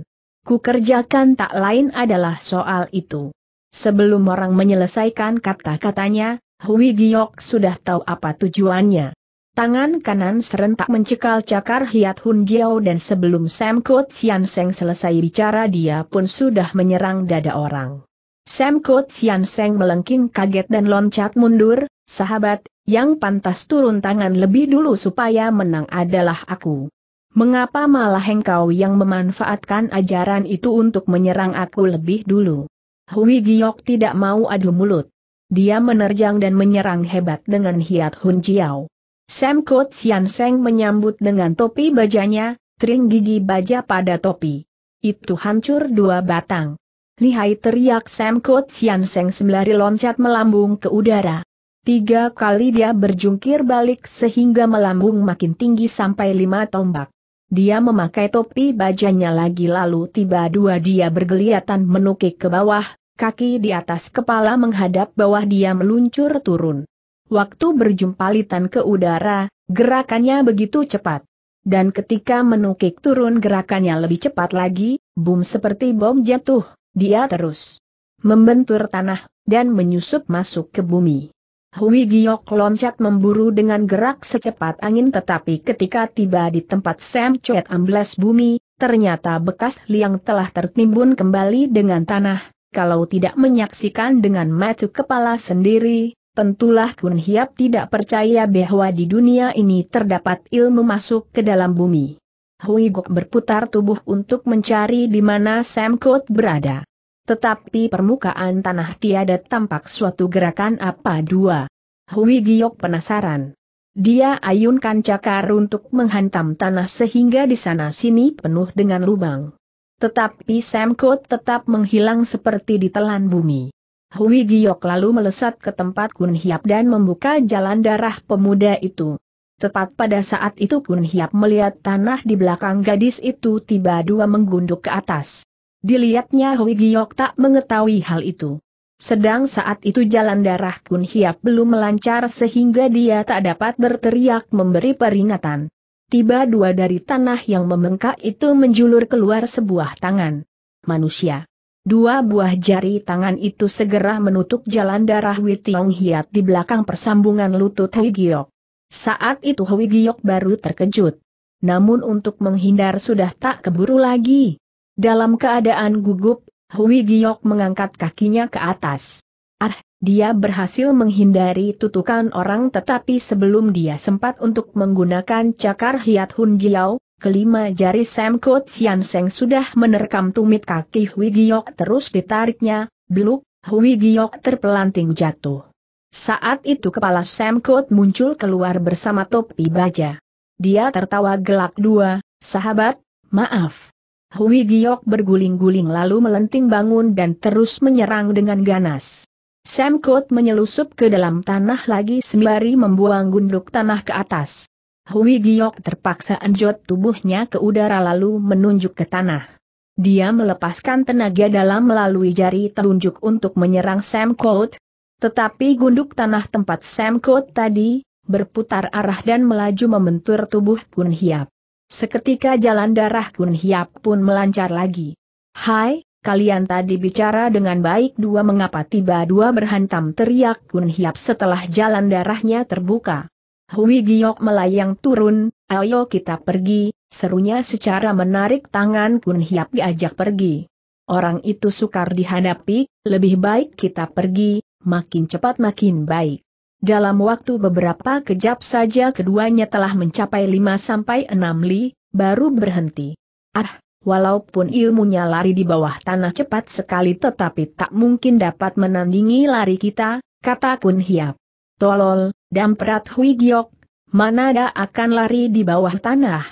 Ku kerjakan tak lain adalah soal itu. Sebelum orang menyelesaikan kata-katanya, Hui Giok sudah tahu apa tujuannya. Tangan kanan serentak mencekal cakar Hiat Hun Jiao dan sebelum Sam Kuo Tian Seng selesai bicara dia pun sudah menyerang dada orang. Sam Kuo Tian Seng melengking kaget dan loncat mundur, sahabat, yang pantas turun tangan lebih dulu supaya menang adalah aku. Mengapa malah engkau yang memanfaatkan ajaran itu untuk menyerang aku lebih dulu? Hui Giok tidak mau adu mulut. Dia menerjang dan menyerang hebat dengan Hiat Hun Jiao. Sam Kot Sian Seng menyambut dengan topi bajanya, tring gigi baja pada topi. Itu hancur dua batang. Lihai teriak Sam Kot Sian Seng sembari loncat melambung ke udara. Tiga kali dia berjungkir balik sehingga melambung makin tinggi sampai lima tombak. Dia memakai topi bajanya lagi lalu tiba dua dia bergeliatan menukik ke bawah, kaki di atas kepala menghadap bawah dia meluncur turun. Waktu berjumpa litan ke udara, gerakannya begitu cepat. Dan ketika menukik turun gerakannya lebih cepat lagi, bum seperti bom jatuh, dia terus membentur tanah, dan menyusup masuk ke bumi. Hui Giok loncat memburu dengan gerak secepat angin tetapi ketika tiba di tempat Sam Chuet amblas bumi, ternyata bekas liang telah tertimbun kembali dengan tanah, kalau tidak menyaksikan dengan mata kepala sendiri, tentulah Kun Hiap tidak percaya bahwa di dunia ini terdapat ilmu masuk ke dalam bumi. Hui Gok berputar tubuh untuk mencari di mana Sam Chuet berada. Tetapi permukaan tanah tiada tampak suatu gerakan apa dua. Hui Giok penasaran. Dia ayunkan cakar untuk menghantam tanah sehingga di sana-sini penuh dengan lubang. Tetapi Samkot tetap menghilang seperti ditelan bumi. Hui Giok lalu melesat ke tempat Kun Hiap dan membuka jalan darah pemuda itu. Tepat pada saat itu Kun Hiap melihat tanah di belakang gadis itu tiba dua menggunduk ke atas. Dilihatnya Hui Giok tak mengetahui hal itu. Sedang saat itu jalan darah Kun Hiap belum melancar sehingga dia tak dapat berteriak memberi peringatan. Tiba dua dari tanah yang memengkak itu menjulur keluar sebuah tangan. Manusia. Dua buah jari tangan itu segera menutup jalan darah Tiong Hiap di belakang persambungan lutut Hui Giok. Saat itu Hui Giok baru terkejut. Namun untuk menghindar sudah tak keburu lagi. Dalam keadaan gugup, Hui Giok mengangkat kakinya ke atas. Ah, dia berhasil menghindari tutukan orang tetapi sebelum dia sempat untuk menggunakan cakar hiat Hun Jiao, kelima jari Sam Ko Seng sudah menerkam tumit kaki Hui Giok terus ditariknya, beluk, Hui Giok terpelanting jatuh. Saat itu kepala Sam muncul keluar bersama topi baja. Dia tertawa gelak dua, sahabat, maaf. Hui Giok berguling-guling lalu melenting bangun dan terus menyerang dengan ganas. Sam Kot menyelusup ke dalam tanah lagi sembari membuang gunduk tanah ke atas. Hui Giok terpaksa enjot tubuhnya ke udara lalu menunjuk ke tanah. Dia melepaskan tenaga dalam melalui jari telunjuk untuk menyerang Sam Kot. Tetapi gunduk tanah tempat Sam Kot tadi, berputar arah dan melaju membentur tubuh Kun Hiap. Seketika jalan darah Kun Hiap pun melancar lagi. Hai, kalian tadi bicara dengan baik dua mengapa tiba dua berhantam teriak Kun Hiap setelah jalan darahnya terbuka. Hui Giok melayang turun, ayo kita pergi, serunya secara menarik tangan Kun Hiap diajak pergi. Orang itu sukar dihadapi, lebih baik kita pergi, makin cepat makin baik. Dalam waktu beberapa kejap saja keduanya telah mencapai 5 sampai 6 li, baru berhenti. Ah, walaupun ilmunya lari di bawah tanah cepat sekali tetapi tak mungkin dapat menandingi lari kita, kata Kun Hiap. Tolol, damprat Hui Giok, mana ada akan lari di bawah tanah.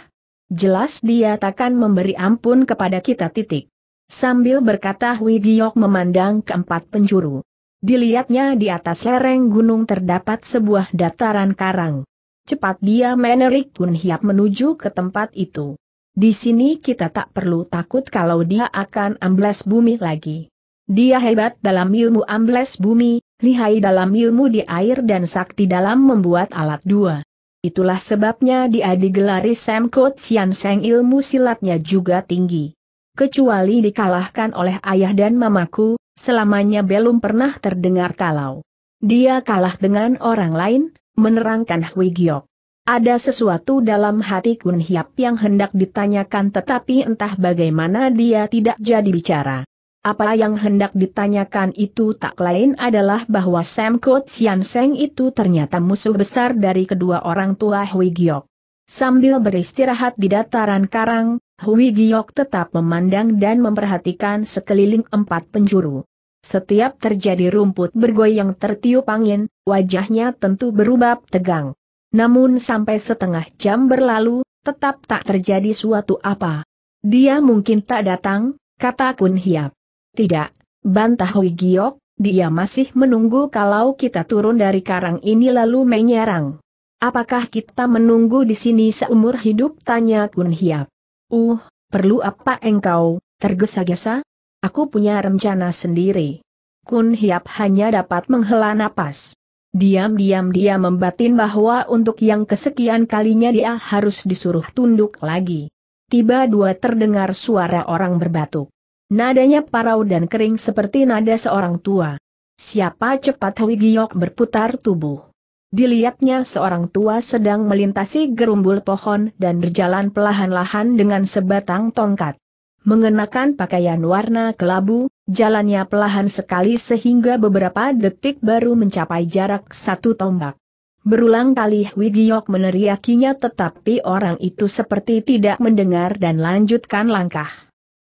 Jelas dia takkan memberi ampun kepada kita titik. Sambil berkata Hui Giok memandang keempat penjuru. Dilihatnya di atas lereng gunung terdapat sebuah dataran karang. Cepat dia menerik Kun Hiap menuju ke tempat itu. Di sini kita tak perlu takut kalau dia akan ambles bumi lagi. Dia hebat dalam ilmu ambles bumi, lihai dalam ilmu di air dan sakti dalam membuat alat dua. Itulah sebabnya dia digelari Sam Kot Sian Seng ilmu silatnya juga tinggi. Kecuali dikalahkan oleh ayah dan mamaku, Selamanya belum pernah terdengar kalau dia kalah dengan orang lain, menerangkan Hui Giok. Ada sesuatu dalam hati Kun Hiap yang hendak ditanyakan tetapi entah bagaimana dia tidak jadi bicara. Apa yang hendak ditanyakan itu tak lain adalah bahwa Sam Kot Sian Seng itu ternyata musuh besar dari kedua orang tua Hui Giok. Sambil beristirahat di dataran karang, Hui Giok tetap memandang dan memperhatikan sekeliling empat penjuru. Setiap terjadi rumput bergoyang tertiup angin, wajahnya tentu berubah tegang. Namun sampai setengah jam berlalu, tetap tak terjadi suatu apa. Dia mungkin tak datang, kata Kun Hiap. Tidak, bantah Hui Giok, dia masih menunggu kalau kita turun dari karang ini lalu menyerang. Apakah kita menunggu di sini seumur hidup? Tanya Kun Hiap. Uh, perlu apa engkau, tergesa-gesa? Aku punya rencana sendiri. Kun Hiap hanya dapat menghela napas. Diam-diam dia membatin bahwa untuk yang kesekian kalinya dia harus disuruh tunduk lagi. Tiba dua terdengar suara orang berbatuk. Nadanya parau dan kering seperti nada seorang tua. Siapa cepat Hwi Giok berputar tubuh. Dilihatnya seorang tua sedang melintasi gerumbul pohon dan berjalan perlahan-lahan dengan sebatang tongkat. Mengenakan pakaian warna kelabu, jalannya perlahan sekali sehingga beberapa detik baru mencapai jarak satu tombak. Berulang kali Wigiok meneriakinya tetapi orang itu seperti tidak mendengar dan lanjutkan langkah.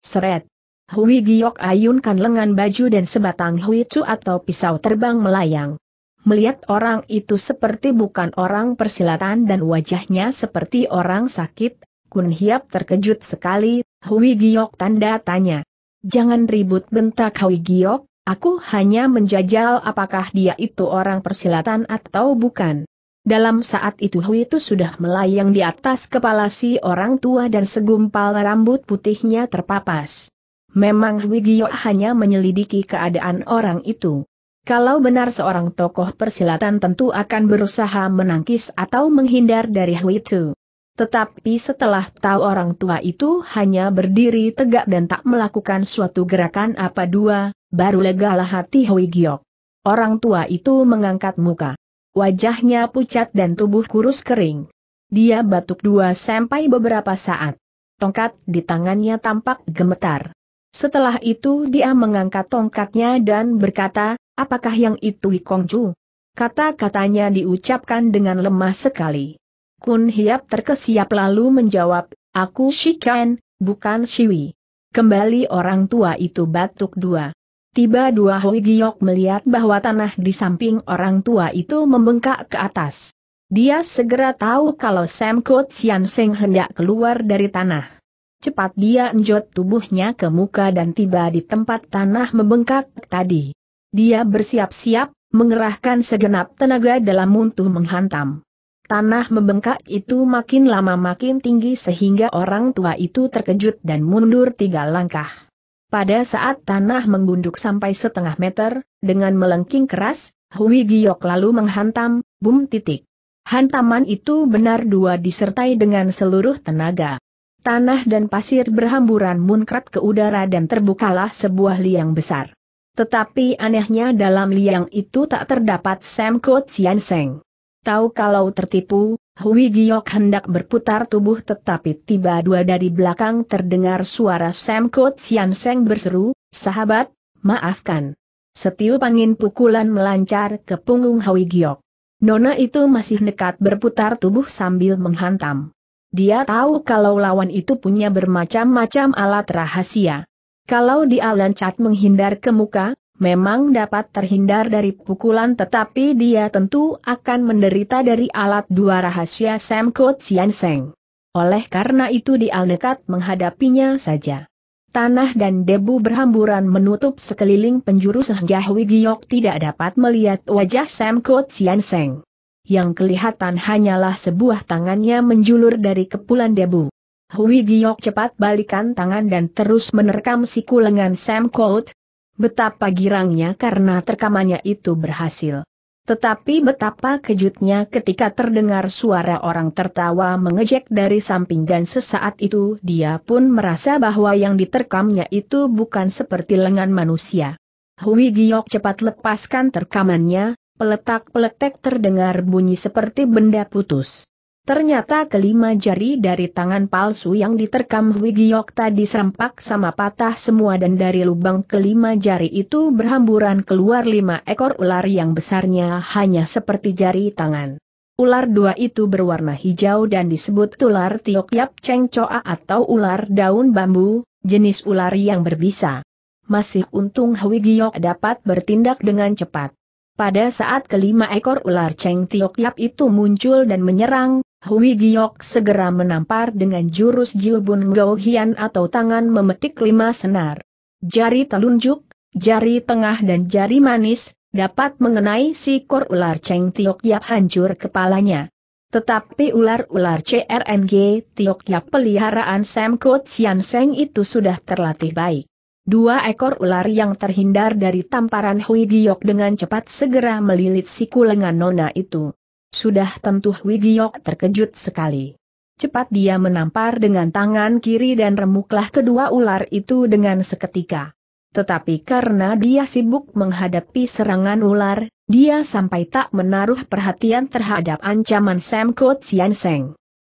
Seret. Hui Giok ayunkan lengan baju dan sebatang hui atau pisau terbang melayang. Melihat orang itu seperti bukan orang persilatan dan wajahnya seperti orang sakit, Kun Hiap terkejut sekali, Hui Giok tanda tanya. Jangan ribut bentak Hui Giok, aku hanya menjajal apakah dia itu orang persilatan atau bukan. Dalam saat itu Hui itu sudah melayang di atas kepala si orang tua dan segumpal rambut putihnya terpapas. Memang Hui Giok hanya menyelidiki keadaan orang itu. Kalau benar seorang tokoh persilatan tentu akan berusaha menangkis atau menghindar dari Hui Tu. Tetapi setelah tahu orang tua itu hanya berdiri tegak dan tak melakukan suatu gerakan apa dua, baru legalah hati Hui Giok. Orang tua itu mengangkat muka. Wajahnya pucat dan tubuh kurus kering. Dia batuk dua sampai beberapa saat. Tongkat di tangannya tampak gemetar. Setelah itu dia mengangkat tongkatnya dan berkata, Apakah yang itu Hikongju? Kata-katanya diucapkan dengan lemah sekali. Kun Hiap terkesiap lalu menjawab, Aku Shikan, bukan Shiwi. Kembali orang tua itu batuk dua. Tiba dua Hui Giok melihat bahwa tanah di samping orang tua itu membengkak ke atas. Dia segera tahu kalau Sam Kot Sian Seng hendak keluar dari tanah. Cepat dia enjot tubuhnya ke muka dan tiba di tempat tanah membengkak tadi. Dia bersiap-siap, mengerahkan segenap tenaga dalam untuk menghantam. Tanah membengkak itu makin lama makin tinggi sehingga orang tua itu terkejut dan mundur tiga langkah. Pada saat tanah menggunduk sampai setengah meter, dengan melengking keras, Hui Giok lalu menghantam, bum titik. Hantaman itu benar dua disertai dengan seluruh tenaga. Tanah dan pasir berhamburan munkrat ke udara dan terbukalah sebuah liang besar. Tetapi anehnya dalam liang itu tak terdapat Sam Ko Seng. Tahu kalau tertipu, Hui Giok hendak berputar tubuh tetapi tiba dua dari belakang terdengar suara Sam Ko Seng berseru, sahabat, maafkan. Setiup angin pukulan melancar ke punggung Hui Giok. Nona itu masih nekat berputar tubuh sambil menghantam. Dia tahu kalau lawan itu punya bermacam-macam alat rahasia. Kalau dia lancat menghindar ke muka, memang dapat terhindar dari pukulan tetapi dia tentu akan menderita dari alat dua rahasia Sam Kot Seng. Oleh karena itu dia nekat menghadapinya saja. Tanah dan debu berhamburan menutup sekeliling penjuru sehingga Hui Giok tidak dapat melihat wajah Sam Kot Seng. Yang kelihatan hanyalah sebuah tangannya menjulur dari kepulan debu. Hui Giok cepat balikan tangan dan terus menerkam siku lengan Sam Colt. Betapa girangnya karena terkamannya itu berhasil. Tetapi betapa kejutnya ketika terdengar suara orang tertawa mengejek dari samping dan sesaat itu dia pun merasa bahwa yang diterkamnya itu bukan seperti lengan manusia. Hui Giok cepat lepaskan terkamannya, peletak-peletek terdengar bunyi seperti benda putus. Ternyata kelima jari dari tangan palsu yang diterkam Huigiok tadi serempak sama patah semua dan dari lubang kelima jari itu berhamburan keluar lima ekor ular yang besarnya hanya seperti jari tangan. Ular dua itu berwarna hijau dan disebut ular ceng cengcoa atau ular daun bambu, jenis ular yang berbisa. Masih untung Huigiok dapat bertindak dengan cepat. Pada saat kelima ekor ular ceng Tiok Yap itu muncul dan menyerang, Hui Giok segera menampar dengan jurus Jiubun Gao Hian atau tangan memetik lima senar. Jari telunjuk, jari tengah dan jari manis, dapat mengenai si kor ular Cheng Tiok Yap hancur kepalanya. Tetapi ular-ular CRNG Tiok Yap peliharaan Sam Kot Sian Seng itu sudah terlatih baik. Dua ekor ular yang terhindar dari tamparan Hui Giok dengan cepat segera melilit siku lengan nona itu. Sudah tentu Wigiok terkejut sekali. Cepat dia menampar dengan tangan kiri dan remuklah kedua ular itu dengan seketika. Tetapi karena dia sibuk menghadapi serangan ular, dia sampai tak menaruh perhatian terhadap ancaman Sam Kot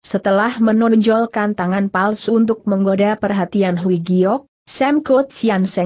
Setelah menonjolkan tangan palsu untuk menggoda perhatian Hui Giok, Sam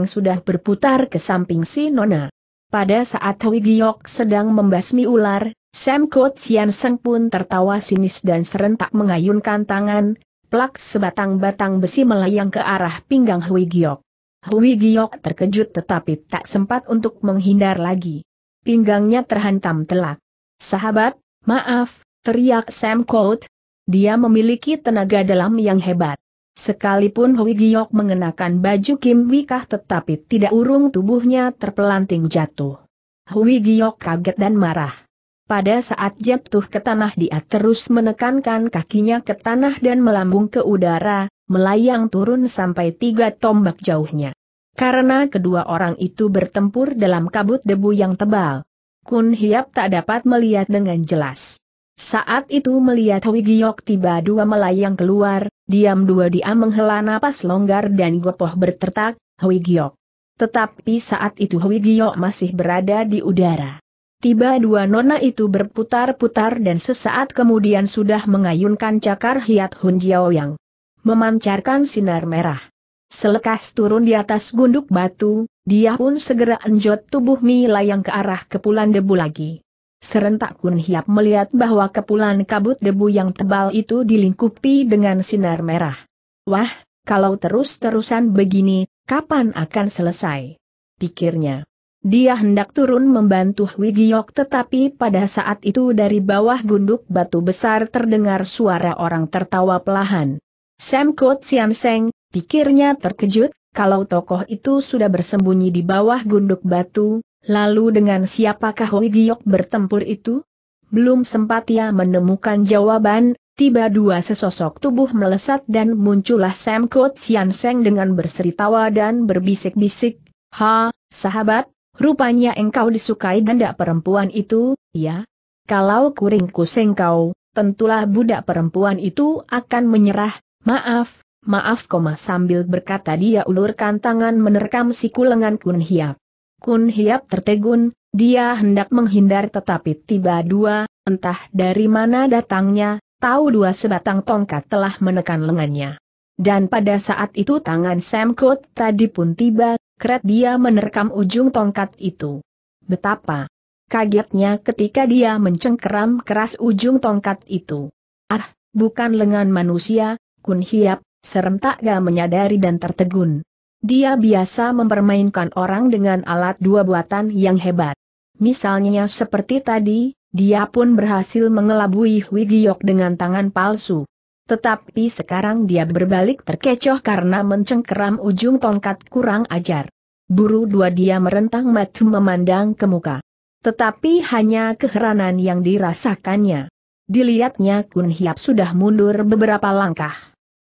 sudah berputar ke samping si Nona. Pada saat Hui Giok sedang membasmi ular, Sam Kot Seng pun tertawa sinis dan serentak mengayunkan tangan, plak sebatang batang besi melayang ke arah pinggang Hui Giok. Hui Giok terkejut tetapi tak sempat untuk menghindar lagi. Pinggangnya terhantam telak. Sahabat, maaf, teriak Sam Kot. Dia memiliki tenaga dalam yang hebat. Sekalipun Hui Giok mengenakan baju Kim Wikah tetapi tidak urung tubuhnya terpelanting jatuh. Hui Giok kaget dan marah. Pada saat jatuh ke tanah dia terus menekankan kakinya ke tanah dan melambung ke udara, melayang turun sampai tiga tombak jauhnya. Karena kedua orang itu bertempur dalam kabut debu yang tebal. Kun Hiap tak dapat melihat dengan jelas. Saat itu melihat Hui Giok tiba dua melayang keluar, diam dua dia menghela napas longgar dan gopoh bertertak, Hui Giok. Tetapi saat itu Hui Giok masih berada di udara. Tiba dua nona itu berputar-putar dan sesaat kemudian sudah mengayunkan cakar hiat Hun Jiao yang memancarkan sinar merah. Selekas turun di atas gunduk batu, dia pun segera enjot tubuh Mi Layang ke arah kepulan debu lagi. Serentak Kun Hiap melihat bahwa kepulan kabut debu yang tebal itu dilingkupi dengan sinar merah. Wah, kalau terus-terusan begini, kapan akan selesai? Pikirnya. Dia hendak turun membantu Hui tetapi pada saat itu dari bawah gunduk batu besar terdengar suara orang tertawa pelahan. Sam Kut Sian Seng, pikirnya terkejut, kalau tokoh itu sudah bersembunyi di bawah gunduk batu, lalu dengan siapakah Hui bertempur itu? Belum sempat ia menemukan jawaban, tiba dua sesosok tubuh melesat dan muncullah Sam Kut Sian Seng dengan berseri tawa dan berbisik-bisik, Ha, sahabat, Rupanya engkau disukai benda perempuan itu, ya? Kalau kuring kuseng kau, tentulah budak perempuan itu akan menyerah, maaf, maaf koma sambil berkata dia ulurkan tangan menerkam siku lengan Kun Hiap. Kun Hiap tertegun, dia hendak menghindar tetapi tiba dua, entah dari mana datangnya, tahu dua sebatang tongkat telah menekan lengannya. Dan pada saat itu tangan Samkot tadi pun tiba, kret dia menerkam ujung tongkat itu. Betapa kagetnya ketika dia mencengkeram keras ujung tongkat itu. Ah, bukan lengan manusia, Kun Hiap, serentak gak menyadari dan tertegun. Dia biasa mempermainkan orang dengan alat dua buatan yang hebat. Misalnya seperti tadi, dia pun berhasil mengelabui Giyok dengan tangan palsu. Tetapi sekarang dia berbalik terkecoh karena mencengkeram ujung tongkat kurang ajar. Buru dua dia merentang matu memandang ke muka. Tetapi hanya keheranan yang dirasakannya. Dilihatnya Kun Hiap sudah mundur beberapa langkah.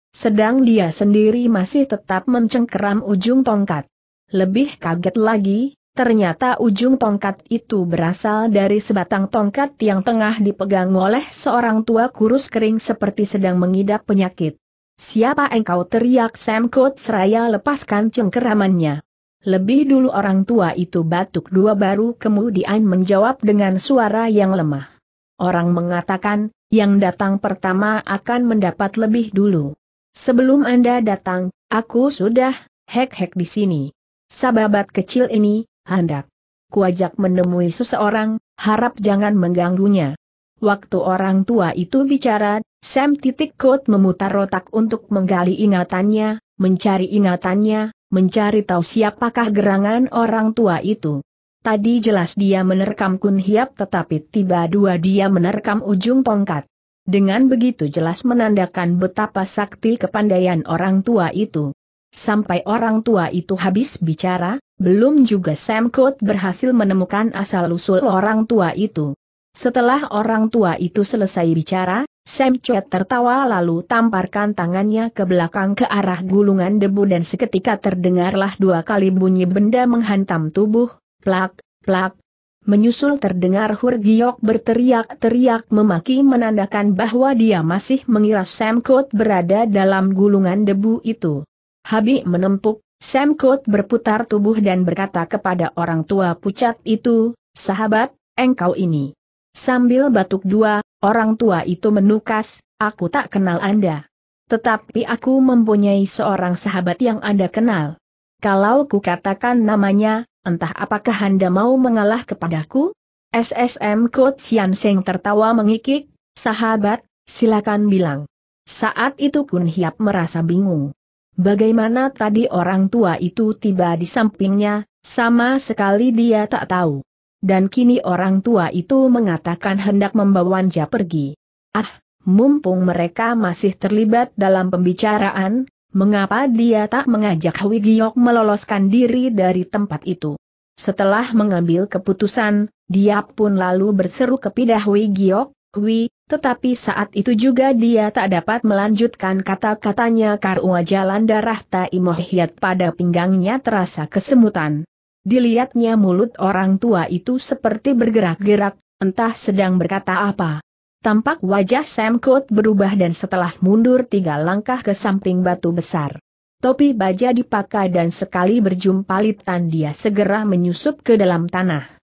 Sedang dia sendiri masih tetap mencengkeram ujung tongkat. Lebih kaget lagi, Ternyata ujung tongkat itu berasal dari sebatang tongkat yang tengah dipegang oleh seorang tua kurus kering seperti sedang mengidap penyakit. Siapa engkau teriak Sam Kot Seraya lepaskan cengkeramannya. Lebih dulu orang tua itu batuk dua baru kemudian menjawab dengan suara yang lemah. Orang mengatakan, yang datang pertama akan mendapat lebih dulu. Sebelum Anda datang, aku sudah hek-hek di sini. Sababat kecil ini, Hendak. Kuajak menemui seseorang, harap jangan mengganggunya. Waktu orang tua itu bicara, Sam titik kot memutar otak untuk menggali ingatannya, mencari ingatannya, mencari tahu siapakah gerangan orang tua itu. Tadi jelas dia menerkam Kun Hiap tetapi tiba dua dia menerkam ujung tongkat. Dengan begitu jelas menandakan betapa sakti kepandaian orang tua itu. Sampai orang tua itu habis bicara, belum juga Sam Kut berhasil menemukan asal-usul orang tua itu. Setelah orang tua itu selesai bicara, Sam Chet tertawa lalu tamparkan tangannya ke belakang ke arah gulungan debu dan seketika terdengarlah dua kali bunyi benda menghantam tubuh, plak, plak, Menyusul terdengar Hur Giok berteriak-teriak memaki menandakan bahwa dia masih mengira Sam Kut berada dalam gulungan debu itu. Habib menempuk, Sam Kut berputar tubuh dan berkata kepada orang tua pucat itu, sahabat, engkau ini. Sambil batuk dua, orang tua itu menukas, aku tak kenal Anda. Tetapi aku mempunyai seorang sahabat yang Anda kenal. Kalau ku katakan namanya, entah apakah Anda mau mengalah kepadaku? SSM Kut Sian Seng tertawa mengikik, sahabat, silakan bilang. Saat itu Kun Hiap merasa bingung. Bagaimana tadi orang tua itu tiba di sampingnya, sama sekali dia tak tahu. Dan kini orang tua itu mengatakan hendak membawa Anja pergi. Ah, mumpung mereka masih terlibat dalam pembicaraan, mengapa dia tak mengajak Hwi Giok meloloskan diri dari tempat itu. Setelah mengambil keputusan, dia pun lalu berseru ke Hwi Giok, Wi, tetapi saat itu juga dia tak dapat melanjutkan kata-katanya karena jalan darah Taimohiat pada pinggangnya terasa kesemutan. Dilihatnya mulut orang tua itu seperti bergerak-gerak, entah sedang berkata apa. Tampak wajah Sam Kot berubah dan setelah mundur tiga langkah ke samping batu besar. Topi baja dipakai dan sekali berjumpa litan dia segera menyusup ke dalam tanah.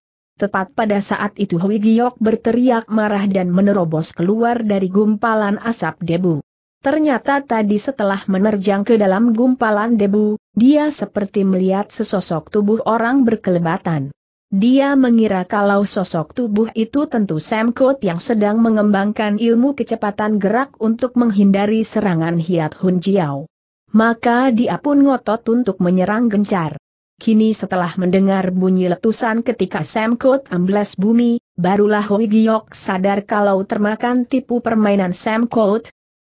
Tepat pada saat itu Hui Giok berteriak marah dan menerobos keluar dari gumpalan asap debu. Ternyata tadi setelah menerjang ke dalam gumpalan debu, dia seperti melihat sesosok tubuh orang berkelebatan. Dia mengira kalau sosok tubuh itu tentu Sam yang sedang mengembangkan ilmu kecepatan gerak untuk menghindari serangan Hiat Hun Jiao. Maka dia pun ngotot untuk menyerang gencar. Kini setelah mendengar bunyi letusan ketika Sam ambles ambles bumi, barulah Hoi Giok sadar kalau termakan tipu permainan Sam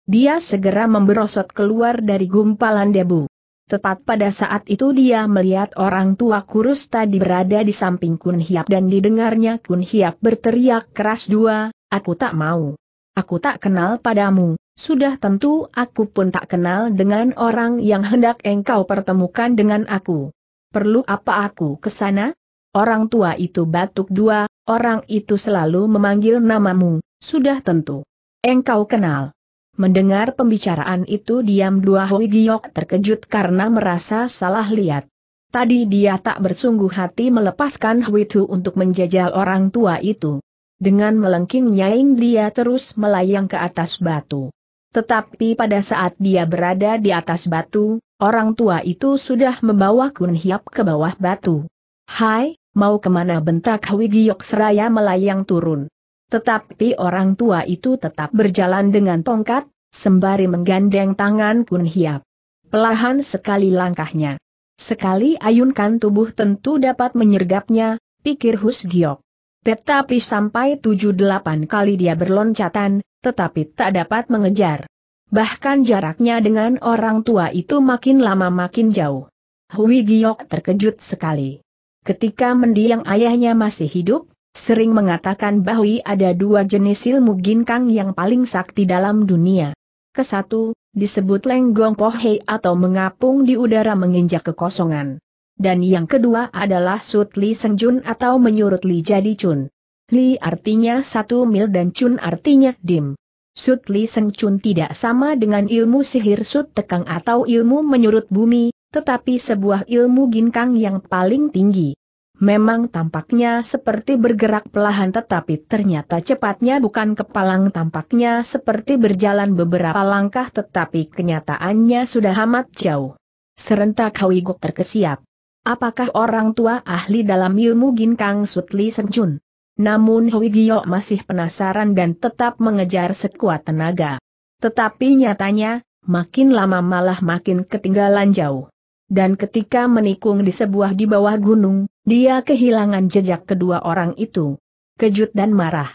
Dia segera memberosot keluar dari gumpalan debu. Tepat pada saat itu dia melihat orang tua kurus tadi berada di samping Kun Hiap dan didengarnya Kun Hiap berteriak keras dua, aku tak mau. Aku tak kenal padamu, sudah tentu aku pun tak kenal dengan orang yang hendak engkau pertemukan dengan aku perlu apa aku ke sana? Orang tua itu batuk dua, orang itu selalu memanggil namamu, sudah tentu. Engkau kenal. Mendengar pembicaraan itu diam dua Hui Giok terkejut karena merasa salah lihat. Tadi dia tak bersungguh hati melepaskan Hui Tu untuk menjajal orang tua itu. Dengan melengking nyaing dia terus melayang ke atas batu. Tetapi pada saat dia berada di atas batu, Orang tua itu sudah membawa Kun Hiap ke bawah batu. Hai, mau kemana bentak Wigiok seraya melayang turun. Tetapi orang tua itu tetap berjalan dengan tongkat, sembari menggandeng tangan Kun Hiap. Pelahan sekali langkahnya. Sekali ayunkan tubuh tentu dapat menyergapnya, pikir Hus Giok. Tetapi sampai tujuh delapan kali dia berloncatan, tetapi tak dapat mengejar. Bahkan jaraknya dengan orang tua itu makin lama makin jauh. Hui Giok terkejut sekali. Ketika mendiang ayahnya masih hidup, sering mengatakan bahwa ada dua jenis ilmu ginkang yang paling sakti dalam dunia. Kesatu, disebut lenggong pohei atau mengapung di udara menginjak kekosongan. Dan yang kedua adalah sut li senjun atau menyurut li jadi chun. Li artinya satu mil dan chun artinya dim. Sut Li Seng Chun tidak sama dengan ilmu sihir Sut Tekang atau ilmu menyurut bumi, tetapi sebuah ilmu ginkang yang paling tinggi. Memang tampaknya seperti bergerak pelahan tetapi ternyata cepatnya bukan kepalang tampaknya seperti berjalan beberapa langkah tetapi kenyataannya sudah amat jauh. Serentak Hawigok terkesiap. Apakah orang tua ahli dalam ilmu ginkang Sutli Senjun? Namun Hui Gio masih penasaran dan tetap mengejar sekuat tenaga. Tetapi nyatanya, makin lama malah makin ketinggalan jauh. Dan ketika menikung di sebuah di bawah gunung, dia kehilangan jejak kedua orang itu. Kejut dan marah.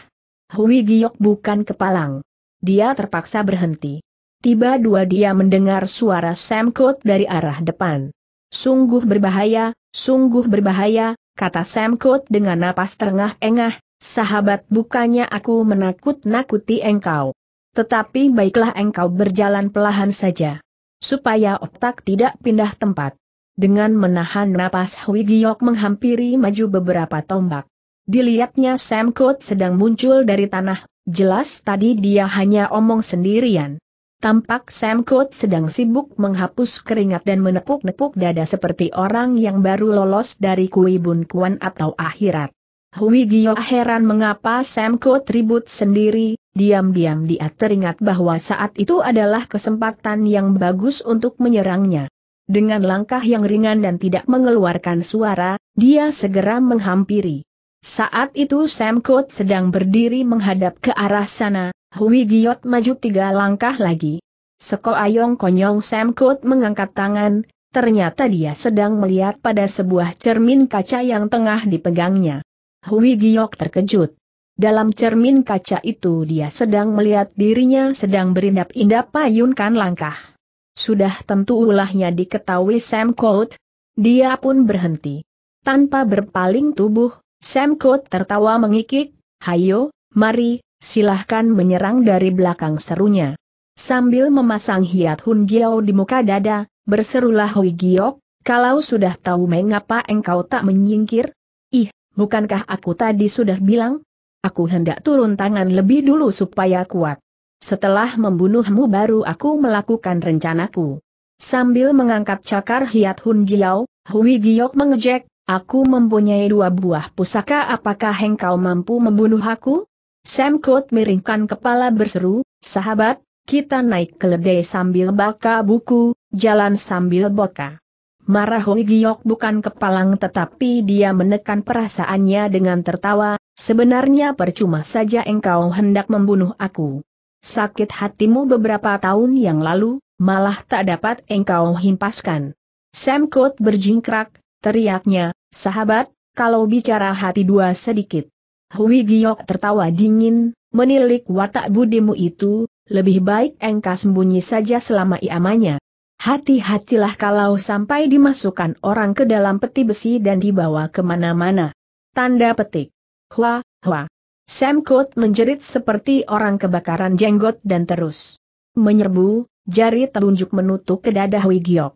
Hui Giok bukan kepalang. Dia terpaksa berhenti. Tiba dua dia mendengar suara Sam Kut dari arah depan. Sungguh berbahaya, sungguh berbahaya, kata Sam Kut dengan napas terengah-engah, sahabat bukannya aku menakut-nakuti engkau. Tetapi baiklah engkau berjalan pelahan saja. Supaya otak tidak pindah tempat. Dengan menahan napas Hui Giok menghampiri maju beberapa tombak. Dilihatnya Sam Kut sedang muncul dari tanah, jelas tadi dia hanya omong sendirian. Tampak Sam Coates sedang sibuk menghapus keringat dan menepuk-nepuk dada seperti orang yang baru lolos dari kui Kuan atau akhirat. Hui Gio heran mengapa Sam Coates ribut sendiri, diam-diam dia teringat bahwa saat itu adalah kesempatan yang bagus untuk menyerangnya. Dengan langkah yang ringan dan tidak mengeluarkan suara, dia segera menghampiri. Saat itu Sam Coates sedang berdiri menghadap ke arah sana, Hui Giot maju tiga langkah lagi. Seko Ayong Konyong Sam Kut mengangkat tangan, ternyata dia sedang melihat pada sebuah cermin kaca yang tengah dipegangnya. Hui Giok terkejut. Dalam cermin kaca itu dia sedang melihat dirinya sedang berindap-indap payunkan langkah. Sudah tentu ulahnya diketahui Sam Kut. Dia pun berhenti. Tanpa berpaling tubuh, Sam Kut tertawa mengikik, Hayo, mari, silahkan menyerang dari belakang serunya. Sambil memasang hiat Hun Jiao di muka dada, berserulah Hui Giok, kalau sudah tahu mengapa engkau tak menyingkir? Ih, bukankah aku tadi sudah bilang? Aku hendak turun tangan lebih dulu supaya kuat. Setelah membunuhmu baru aku melakukan rencanaku. Sambil mengangkat cakar hiat Hun Jiao, Hui Giok mengejek, Aku mempunyai dua buah pusaka apakah engkau mampu membunuh aku? Sam Kut miringkan kepala berseru, sahabat, kita naik keledai sambil baka buku, jalan sambil boka. Marah Hoi Giok bukan kepalang tetapi dia menekan perasaannya dengan tertawa, sebenarnya percuma saja engkau hendak membunuh aku. Sakit hatimu beberapa tahun yang lalu, malah tak dapat engkau himpaskan. Sam Kut berjingkrak, teriaknya, sahabat, kalau bicara hati dua sedikit. Hui Giok tertawa dingin, menilik watak budimu itu, lebih baik engkau sembunyi saja selama iamanya. Hati-hatilah kalau sampai dimasukkan orang ke dalam peti besi dan dibawa kemana-mana. Tanda petik. Hua, hua. Sam Kut menjerit seperti orang kebakaran jenggot dan terus menyerbu, jari telunjuk menutup ke dada Hui Giok.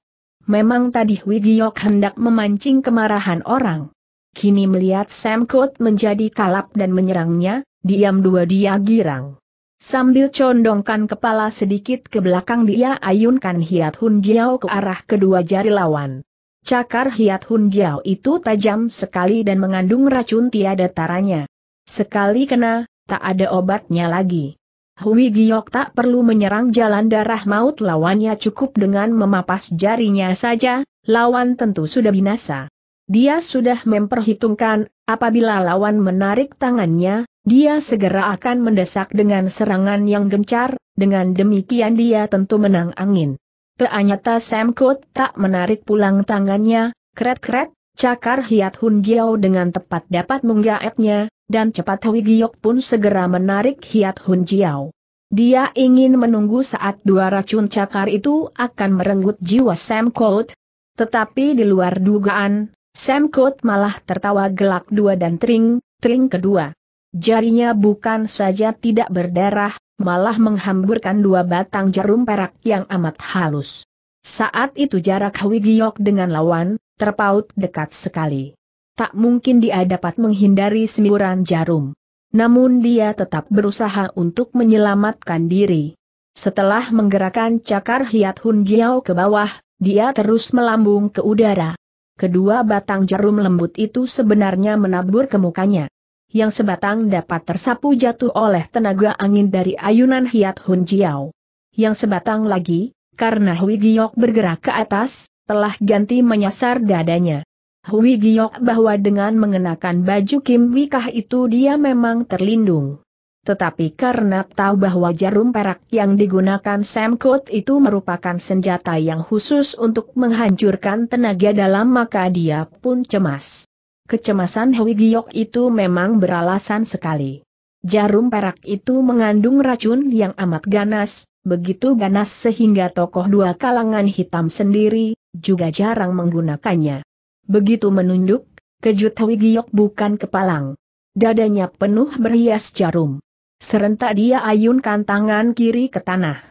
Memang tadi Hui Giok hendak memancing kemarahan orang, Kini melihat Sam Kut menjadi kalap dan menyerangnya, diam dua dia girang. Sambil condongkan kepala sedikit ke belakang dia ayunkan Hiat Hun Jiao ke arah kedua jari lawan. Cakar Hiat Hun Jiao itu tajam sekali dan mengandung racun tiada taranya. Sekali kena, tak ada obatnya lagi. Hui Giok tak perlu menyerang jalan darah maut lawannya cukup dengan memapas jarinya saja, lawan tentu sudah binasa. Dia sudah memperhitungkan, apabila lawan menarik tangannya, dia segera akan mendesak dengan serangan yang gencar, dengan demikian dia tentu menang angin. Keanyata Sam Kut tak menarik pulang tangannya, kret-kret, cakar hiat Hun Jiao dengan tepat dapat menggaetnya, dan cepat Hui Giok pun segera menarik hiat Hun Jiao. Dia ingin menunggu saat dua racun cakar itu akan merenggut jiwa Sam Kut, tetapi di luar dugaan, Sam Kut malah tertawa gelak dua dan tring, tring kedua. Jarinya bukan saja tidak berdarah, malah menghamburkan dua batang jarum perak yang amat halus. Saat itu jarak Wigiok dengan lawan, terpaut dekat sekali. Tak mungkin dia dapat menghindari semburan jarum. Namun dia tetap berusaha untuk menyelamatkan diri. Setelah menggerakkan cakar hiat Hun Jiao ke bawah, dia terus melambung ke udara kedua batang jarum lembut itu sebenarnya menabur ke mukanya. Yang sebatang dapat tersapu jatuh oleh tenaga angin dari ayunan Hiat Hun Jiao. Yang sebatang lagi, karena Hui Giok bergerak ke atas, telah ganti menyasar dadanya. Hui Giok bahwa dengan mengenakan baju Kim Wikah itu dia memang terlindung. Tetapi karena tahu bahwa jarum perak yang digunakan Sam Kut itu merupakan senjata yang khusus untuk menghancurkan tenaga dalam maka dia pun cemas. Kecemasan Hui Giok itu memang beralasan sekali. Jarum perak itu mengandung racun yang amat ganas, begitu ganas sehingga tokoh dua kalangan hitam sendiri, juga jarang menggunakannya. Begitu menunduk, kejut Hui Giok bukan kepalang. Dadanya penuh berhias jarum. Serentak dia ayunkan tangan kiri ke tanah.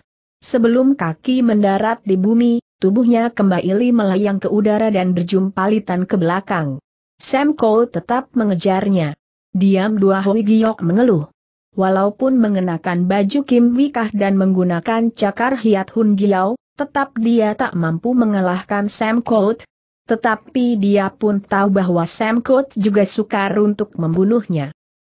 Sebelum kaki mendarat di bumi, tubuhnya kembali melayang ke udara dan berjumpalitan ke belakang. Sam Cole tetap mengejarnya. Diam dua Hui Giok mengeluh. Walaupun mengenakan baju Kim Wikah dan menggunakan cakar hiat Hun Giao, tetap dia tak mampu mengalahkan Sam Cole. Tetapi dia pun tahu bahwa Sam Cole juga sukar untuk membunuhnya.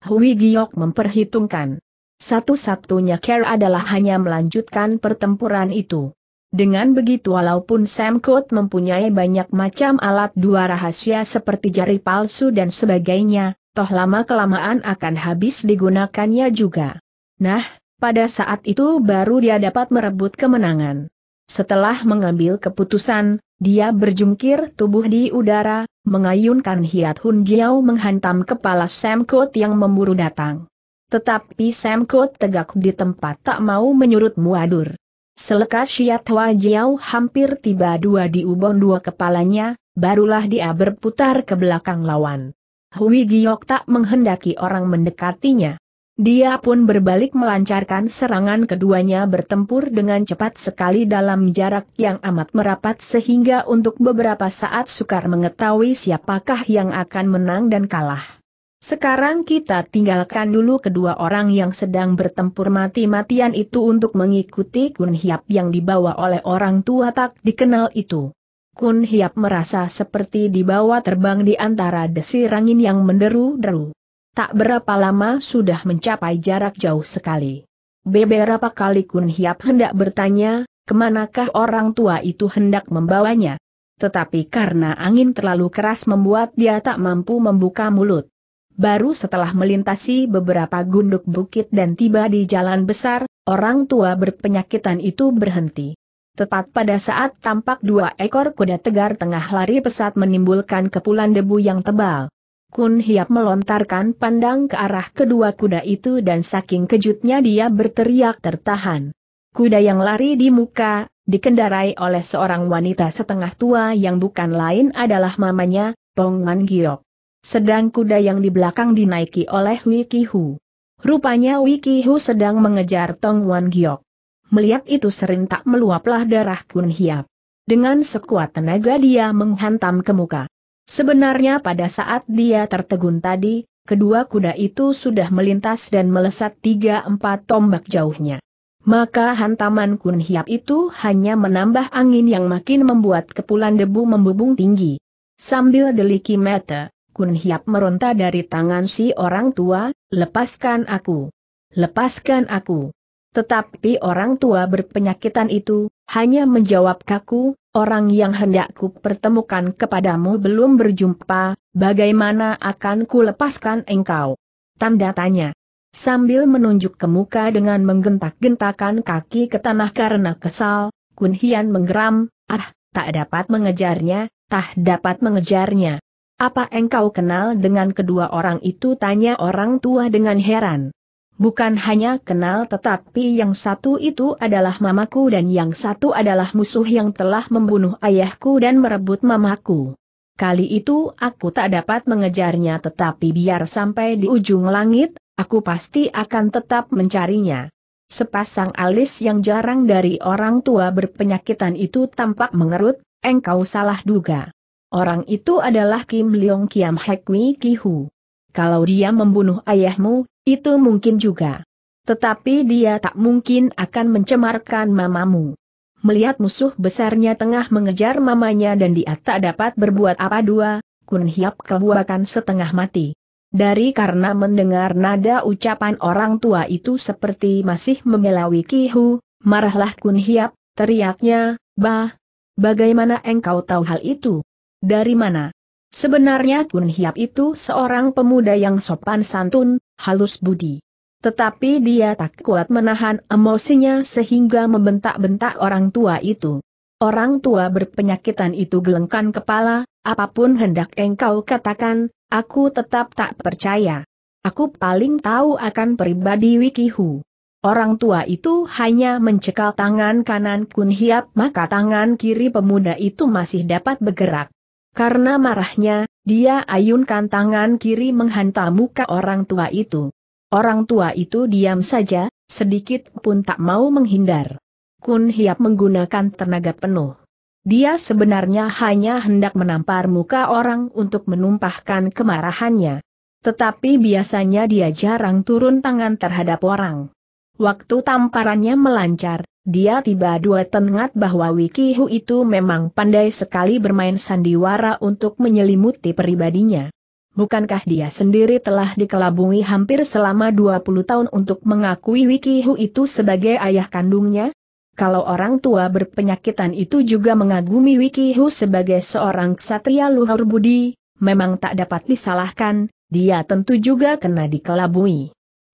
Hui Giok memperhitungkan. Satu-satunya care adalah hanya melanjutkan pertempuran itu. Dengan begitu walaupun Sam Kut mempunyai banyak macam alat dua rahasia seperti jari palsu dan sebagainya, toh lama-kelamaan akan habis digunakannya juga. Nah, pada saat itu baru dia dapat merebut kemenangan. Setelah mengambil keputusan, dia berjungkir tubuh di udara, mengayunkan hiat Hun Jiao menghantam kepala Sam Kut yang memburu datang. Tetapi Sam tegak di tempat tak mau menyurut muadur. Selekas Shiat Jiao hampir tiba dua di ubon dua kepalanya, barulah dia berputar ke belakang lawan. Hui Giok tak menghendaki orang mendekatinya. Dia pun berbalik melancarkan serangan keduanya bertempur dengan cepat sekali dalam jarak yang amat merapat sehingga untuk beberapa saat sukar mengetahui siapakah yang akan menang dan kalah. Sekarang kita tinggalkan dulu kedua orang yang sedang bertempur mati-matian itu untuk mengikuti Kun Hiap yang dibawa oleh orang tua tak dikenal itu. Kun Hiap merasa seperti dibawa terbang di antara desir angin yang menderu-deru. Tak berapa lama sudah mencapai jarak jauh sekali. Beberapa kali Kun Hiap hendak bertanya, kemanakah orang tua itu hendak membawanya. Tetapi karena angin terlalu keras membuat dia tak mampu membuka mulut. Baru setelah melintasi beberapa gunduk bukit dan tiba di jalan besar, orang tua berpenyakitan itu berhenti. Tepat pada saat tampak dua ekor kuda tegar tengah lari pesat menimbulkan kepulan debu yang tebal. Kun Hiap melontarkan pandang ke arah kedua kuda itu dan saking kejutnya dia berteriak tertahan. Kuda yang lari di muka, dikendarai oleh seorang wanita setengah tua yang bukan lain adalah mamanya, Pong Man Giok. Sedang kuda yang di belakang dinaiki oleh Wiki Hu. Rupanya Wiki Hu sedang mengejar Tong Wan Giok. Melihat itu serentak meluaplah darah Kun Hiap. Dengan sekuat tenaga dia menghantam ke muka. Sebenarnya pada saat dia tertegun tadi, kedua kuda itu sudah melintas dan melesat tiga empat tombak jauhnya. Maka hantaman Kun Hiap itu hanya menambah angin yang makin membuat kepulan debu membubung tinggi. Sambil deliki mata, Kun Hiap meronta dari tangan si orang tua, lepaskan aku. Lepaskan aku. Tetapi orang tua berpenyakitan itu, hanya menjawab kaku, orang yang hendak ku pertemukan kepadamu belum berjumpa, bagaimana akan ku lepaskan engkau? Tanda tanya. Sambil menunjuk ke muka dengan menggentak-gentakan kaki ke tanah karena kesal, Kun Hian menggeram, ah, tak dapat mengejarnya, tak dapat mengejarnya. Apa engkau kenal dengan kedua orang itu? Tanya orang tua dengan heran. Bukan hanya kenal tetapi yang satu itu adalah mamaku dan yang satu adalah musuh yang telah membunuh ayahku dan merebut mamaku. Kali itu aku tak dapat mengejarnya tetapi biar sampai di ujung langit, aku pasti akan tetap mencarinya. Sepasang alis yang jarang dari orang tua berpenyakitan itu tampak mengerut, engkau salah duga. Orang itu adalah Kim Leong Kiam Hek Wi hu Kalau dia membunuh ayahmu, itu mungkin juga. Tetapi dia tak mungkin akan mencemarkan mamamu. Melihat musuh besarnya tengah mengejar mamanya dan dia tak dapat berbuat apa dua, Kun Hiap kebuakan setengah mati. Dari karena mendengar nada ucapan orang tua itu seperti masih membela Ki-hu, marahlah Kun Hiap, teriaknya, Bah, bagaimana engkau tahu hal itu? Dari mana? Sebenarnya Kun Hiap itu seorang pemuda yang sopan santun, halus budi. Tetapi dia tak kuat menahan emosinya sehingga membentak-bentak orang tua itu. Orang tua berpenyakitan itu gelengkan kepala, apapun hendak engkau katakan, aku tetap tak percaya. Aku paling tahu akan pribadi Wikihu. Orang tua itu hanya mencekal tangan kanan Kun Hiap maka tangan kiri pemuda itu masih dapat bergerak. Karena marahnya, dia ayunkan tangan kiri menghantam muka orang tua itu. Orang tua itu diam saja, sedikit pun tak mau menghindar. Kun Hiap menggunakan tenaga penuh. Dia sebenarnya hanya hendak menampar muka orang untuk menumpahkan kemarahannya. Tetapi biasanya dia jarang turun tangan terhadap orang. Waktu tamparannya melancar, dia tiba dua tengat bahwa Wiki itu memang pandai sekali bermain sandiwara untuk menyelimuti pribadinya. Bukankah dia sendiri telah dikelabungi hampir selama 20 tahun untuk mengakui Wiki itu sebagai ayah kandungnya? Kalau orang tua berpenyakitan itu juga mengagumi Wiki sebagai seorang ksatria luhur budi, memang tak dapat disalahkan, dia tentu juga kena dikelabui.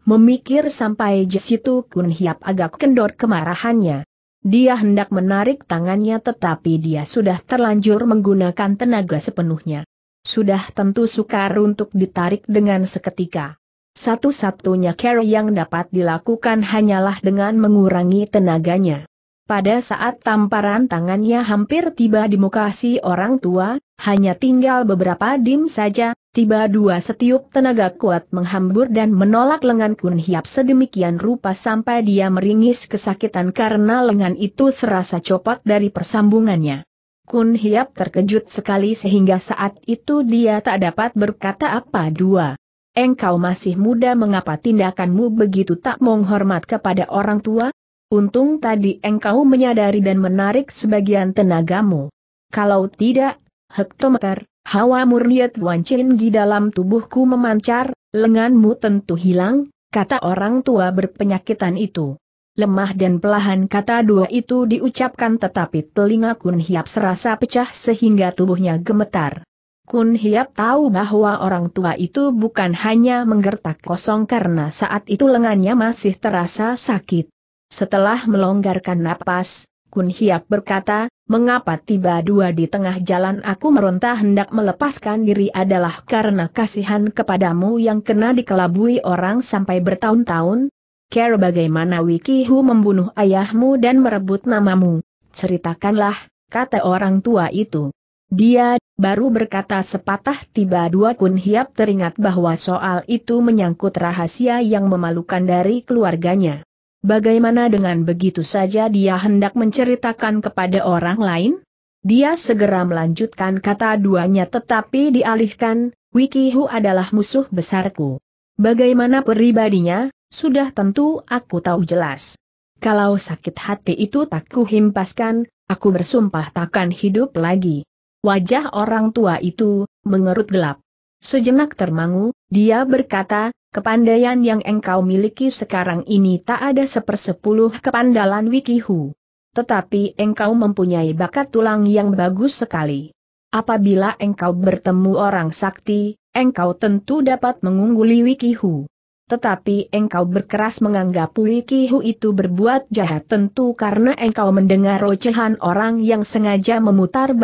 Memikir sampai jesitu Kun Hiap agak kendor kemarahannya. Dia hendak menarik tangannya tetapi dia sudah terlanjur menggunakan tenaga sepenuhnya. Sudah tentu sukar untuk ditarik dengan seketika. Satu-satunya care yang dapat dilakukan hanyalah dengan mengurangi tenaganya. Pada saat tamparan tangannya hampir tiba di muka si orang tua, hanya tinggal beberapa dim saja, tiba dua setiup tenaga kuat menghambur dan menolak lengan Kun Hiap sedemikian rupa sampai dia meringis kesakitan karena lengan itu serasa copot dari persambungannya. Kun Hiap terkejut sekali sehingga saat itu dia tak dapat berkata apa dua. Engkau masih muda mengapa tindakanmu begitu tak menghormat kepada orang tua? Untung tadi engkau menyadari dan menarik sebagian tenagamu. Kalau tidak, hektometer, hawa murniat di dalam tubuhku memancar, lenganmu tentu hilang, kata orang tua berpenyakitan itu. Lemah dan pelahan kata dua itu diucapkan tetapi telinga Kun Hiap serasa pecah sehingga tubuhnya gemetar. Kun Hiap tahu bahwa orang tua itu bukan hanya menggertak kosong karena saat itu lengannya masih terasa sakit. Setelah melonggarkan napas, Kun Hiap berkata, mengapa tiba dua di tengah jalan aku meronta hendak melepaskan diri adalah karena kasihan kepadamu yang kena dikelabui orang sampai bertahun-tahun? Care bagaimana Wikihu membunuh ayahmu dan merebut namamu? Ceritakanlah, kata orang tua itu. Dia, baru berkata sepatah tiba dua Kun Hiap teringat bahwa soal itu menyangkut rahasia yang memalukan dari keluarganya. Bagaimana dengan begitu saja dia hendak menceritakan kepada orang lain? Dia segera melanjutkan kata duanya tetapi dialihkan, Wikihu adalah musuh besarku. Bagaimana pribadinya, sudah tentu aku tahu jelas. Kalau sakit hati itu tak kuhimpaskan, aku bersumpah takkan hidup lagi. Wajah orang tua itu, mengerut gelap. Sejenak termangu, dia berkata, Kepandaian yang engkau miliki sekarang ini tak ada sepersepuluh kepandalan Wikihu. Tetapi engkau mempunyai bakat tulang yang bagus sekali. Apabila engkau bertemu orang sakti, engkau tentu dapat mengungguli Wikihu. Tetapi engkau berkeras menganggap Wikihu itu berbuat jahat tentu karena engkau mendengar rocehan orang yang sengaja memutar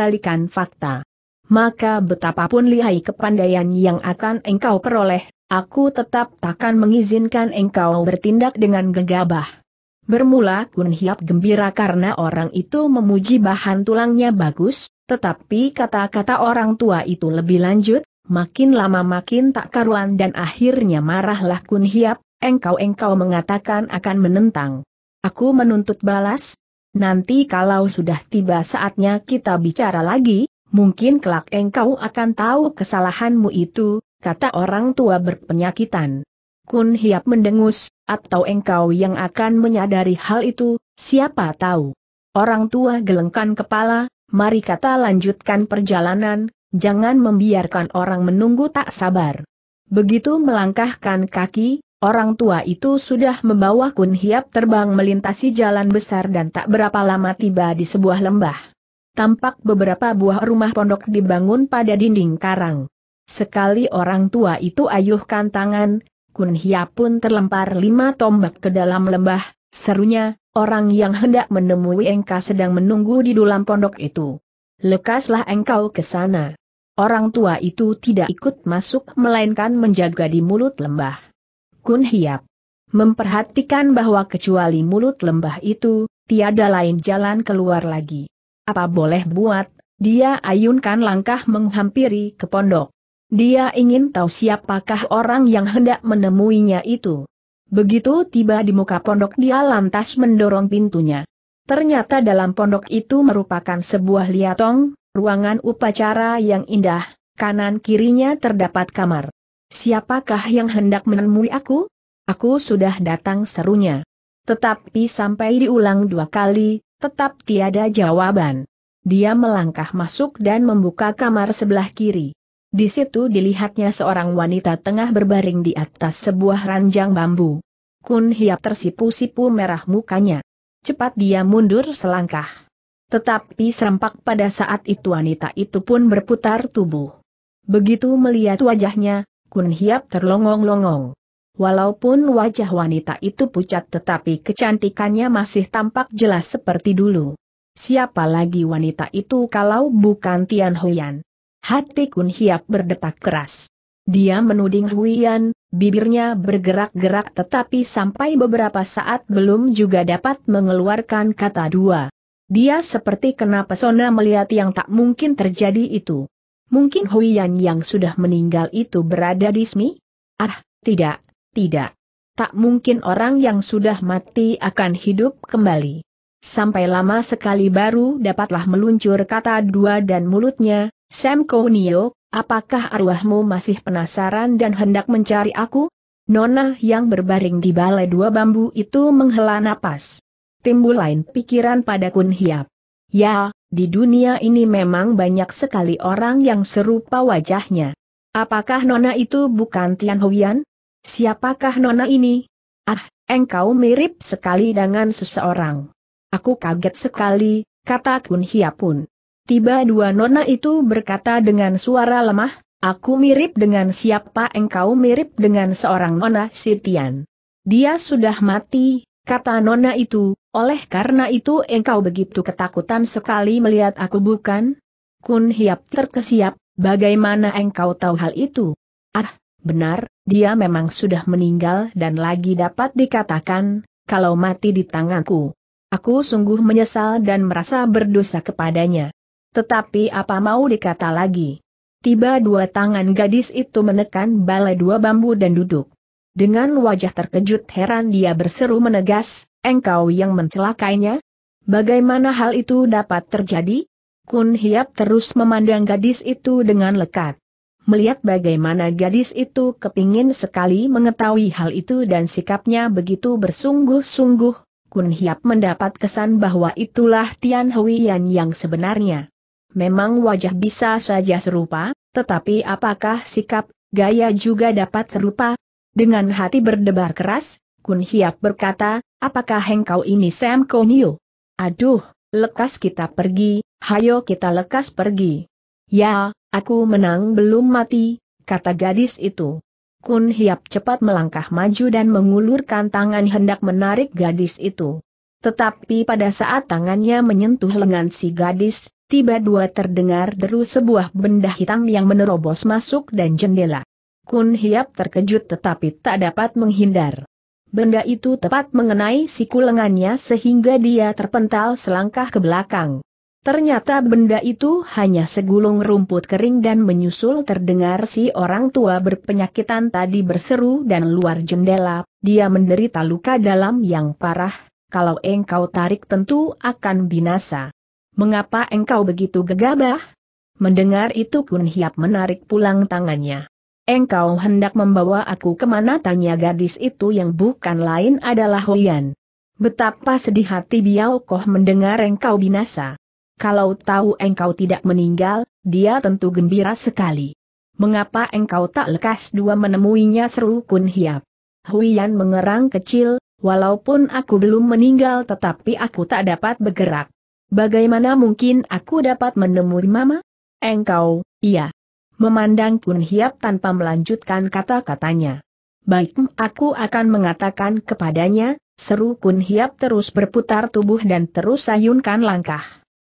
fakta maka betapapun lihai kepandaian yang akan engkau peroleh, Aku tetap takkan mengizinkan engkau bertindak dengan gegabah. Bermula Kun Hiap gembira karena orang itu memuji bahan tulangnya bagus, tetapi kata-kata orang tua itu lebih lanjut, makin lama makin tak karuan dan akhirnya marahlah Kun Hiap, engkau-engkau mengatakan akan menentang. Aku menuntut balas, nanti kalau sudah tiba saatnya kita bicara lagi, mungkin kelak engkau akan tahu kesalahanmu itu, kata orang tua berpenyakitan. Kun Hiap mendengus, atau engkau yang akan menyadari hal itu, siapa tahu. Orang tua gelengkan kepala, mari kata lanjutkan perjalanan, jangan membiarkan orang menunggu tak sabar. Begitu melangkahkan kaki, orang tua itu sudah membawa Kun Hiap terbang melintasi jalan besar dan tak berapa lama tiba di sebuah lembah. Tampak beberapa buah rumah pondok dibangun pada dinding karang. Sekali orang tua itu ayuhkan tangan, Kun Hia pun terlempar lima tombak ke dalam lembah, serunya, orang yang hendak menemui engkau sedang menunggu di dalam pondok itu. Lekaslah engkau ke sana. Orang tua itu tidak ikut masuk melainkan menjaga di mulut lembah. Kun Hiap memperhatikan bahwa kecuali mulut lembah itu, tiada lain jalan keluar lagi. Apa boleh buat, dia ayunkan langkah menghampiri ke pondok. Dia ingin tahu siapakah orang yang hendak menemuinya itu. Begitu tiba di muka pondok dia lantas mendorong pintunya. Ternyata dalam pondok itu merupakan sebuah liatong, ruangan upacara yang indah, kanan kirinya terdapat kamar. Siapakah yang hendak menemui aku? Aku sudah datang serunya. Tetapi sampai diulang dua kali, tetap tiada jawaban. Dia melangkah masuk dan membuka kamar sebelah kiri. Di situ dilihatnya seorang wanita tengah berbaring di atas sebuah ranjang bambu. Kun Hiap tersipu-sipu merah mukanya. Cepat dia mundur selangkah. Tetapi serempak pada saat itu wanita itu pun berputar tubuh. Begitu melihat wajahnya, Kun Hiap terlongong-longong. Walaupun wajah wanita itu pucat tetapi kecantikannya masih tampak jelas seperti dulu. Siapa lagi wanita itu kalau bukan Tian Huyan? Hati Kun Hiap berdetak keras. Dia menuding Huian, bibirnya bergerak-gerak tetapi sampai beberapa saat belum juga dapat mengeluarkan kata dua. Dia seperti kena pesona melihat yang tak mungkin terjadi itu. Mungkin Huian yang sudah meninggal itu berada di Smi? Ah, tidak, tidak. Tak mungkin orang yang sudah mati akan hidup kembali. Sampai lama sekali baru dapatlah meluncur kata dua dan mulutnya, Sam Kounio, apakah arwahmu masih penasaran dan hendak mencari aku? Nona yang berbaring di balai dua bambu itu menghela napas. Timbul lain pikiran pada Kun Hiap. Ya, di dunia ini memang banyak sekali orang yang serupa wajahnya. Apakah Nona itu bukan Tian Huyan? Siapakah Nona ini? Ah, engkau mirip sekali dengan seseorang. Aku kaget sekali, kata Kun Hiap pun. Tiba dua nona itu berkata dengan suara lemah, aku mirip dengan siapa engkau mirip dengan seorang nona Sitian. Dia sudah mati, kata nona itu, oleh karena itu engkau begitu ketakutan sekali melihat aku bukan? Kun Hiap terkesiap, bagaimana engkau tahu hal itu? Ah, benar, dia memang sudah meninggal dan lagi dapat dikatakan, kalau mati di tanganku. Aku sungguh menyesal dan merasa berdosa kepadanya. Tetapi apa mau dikata lagi? Tiba dua tangan gadis itu menekan balai dua bambu dan duduk. Dengan wajah terkejut heran dia berseru menegas, engkau yang mencelakainya? Bagaimana hal itu dapat terjadi? Kun Hiap terus memandang gadis itu dengan lekat. Melihat bagaimana gadis itu kepingin sekali mengetahui hal itu dan sikapnya begitu bersungguh-sungguh, Kun Hiap mendapat kesan bahwa itulah Tian Huiyan yang sebenarnya. Memang wajah bisa saja serupa, tetapi apakah sikap, gaya juga dapat serupa? Dengan hati berdebar keras, Kun Hiap berkata, apakah engkau ini Sam Konyo? Aduh, lekas kita pergi, hayo kita lekas pergi. Ya, aku menang belum mati, kata gadis itu. Kun Hiap cepat melangkah maju dan mengulurkan tangan hendak menarik gadis itu. Tetapi pada saat tangannya menyentuh lengan si gadis, tiba-tiba terdengar deru sebuah benda hitam yang menerobos masuk dan jendela. Kun Hiap terkejut tetapi tak dapat menghindar. Benda itu tepat mengenai siku lengannya sehingga dia terpental selangkah ke belakang. Ternyata benda itu hanya segulung rumput kering dan menyusul terdengar si orang tua berpenyakitan tadi berseru dan luar jendela, dia menderita luka dalam yang parah, kalau engkau tarik tentu akan binasa. Mengapa engkau begitu gegabah? Mendengar itu Kun Hiap menarik pulang tangannya. Engkau hendak membawa aku kemana tanya gadis itu yang bukan lain adalah Huyan. Betapa sedih hati Biao Koh mendengar engkau binasa. Kalau tahu engkau tidak meninggal, dia tentu gembira sekali. Mengapa engkau tak lekas dua menemuinya seru Kun Hiap? Huyan mengerang kecil, walaupun aku belum meninggal tetapi aku tak dapat bergerak. Bagaimana mungkin aku dapat menemui mama? Engkau, iya. Memandang pun Hiap tanpa melanjutkan kata-katanya. Baik, aku akan mengatakan kepadanya, seru Kun Hiap terus berputar tubuh dan terus sayunkan langkah.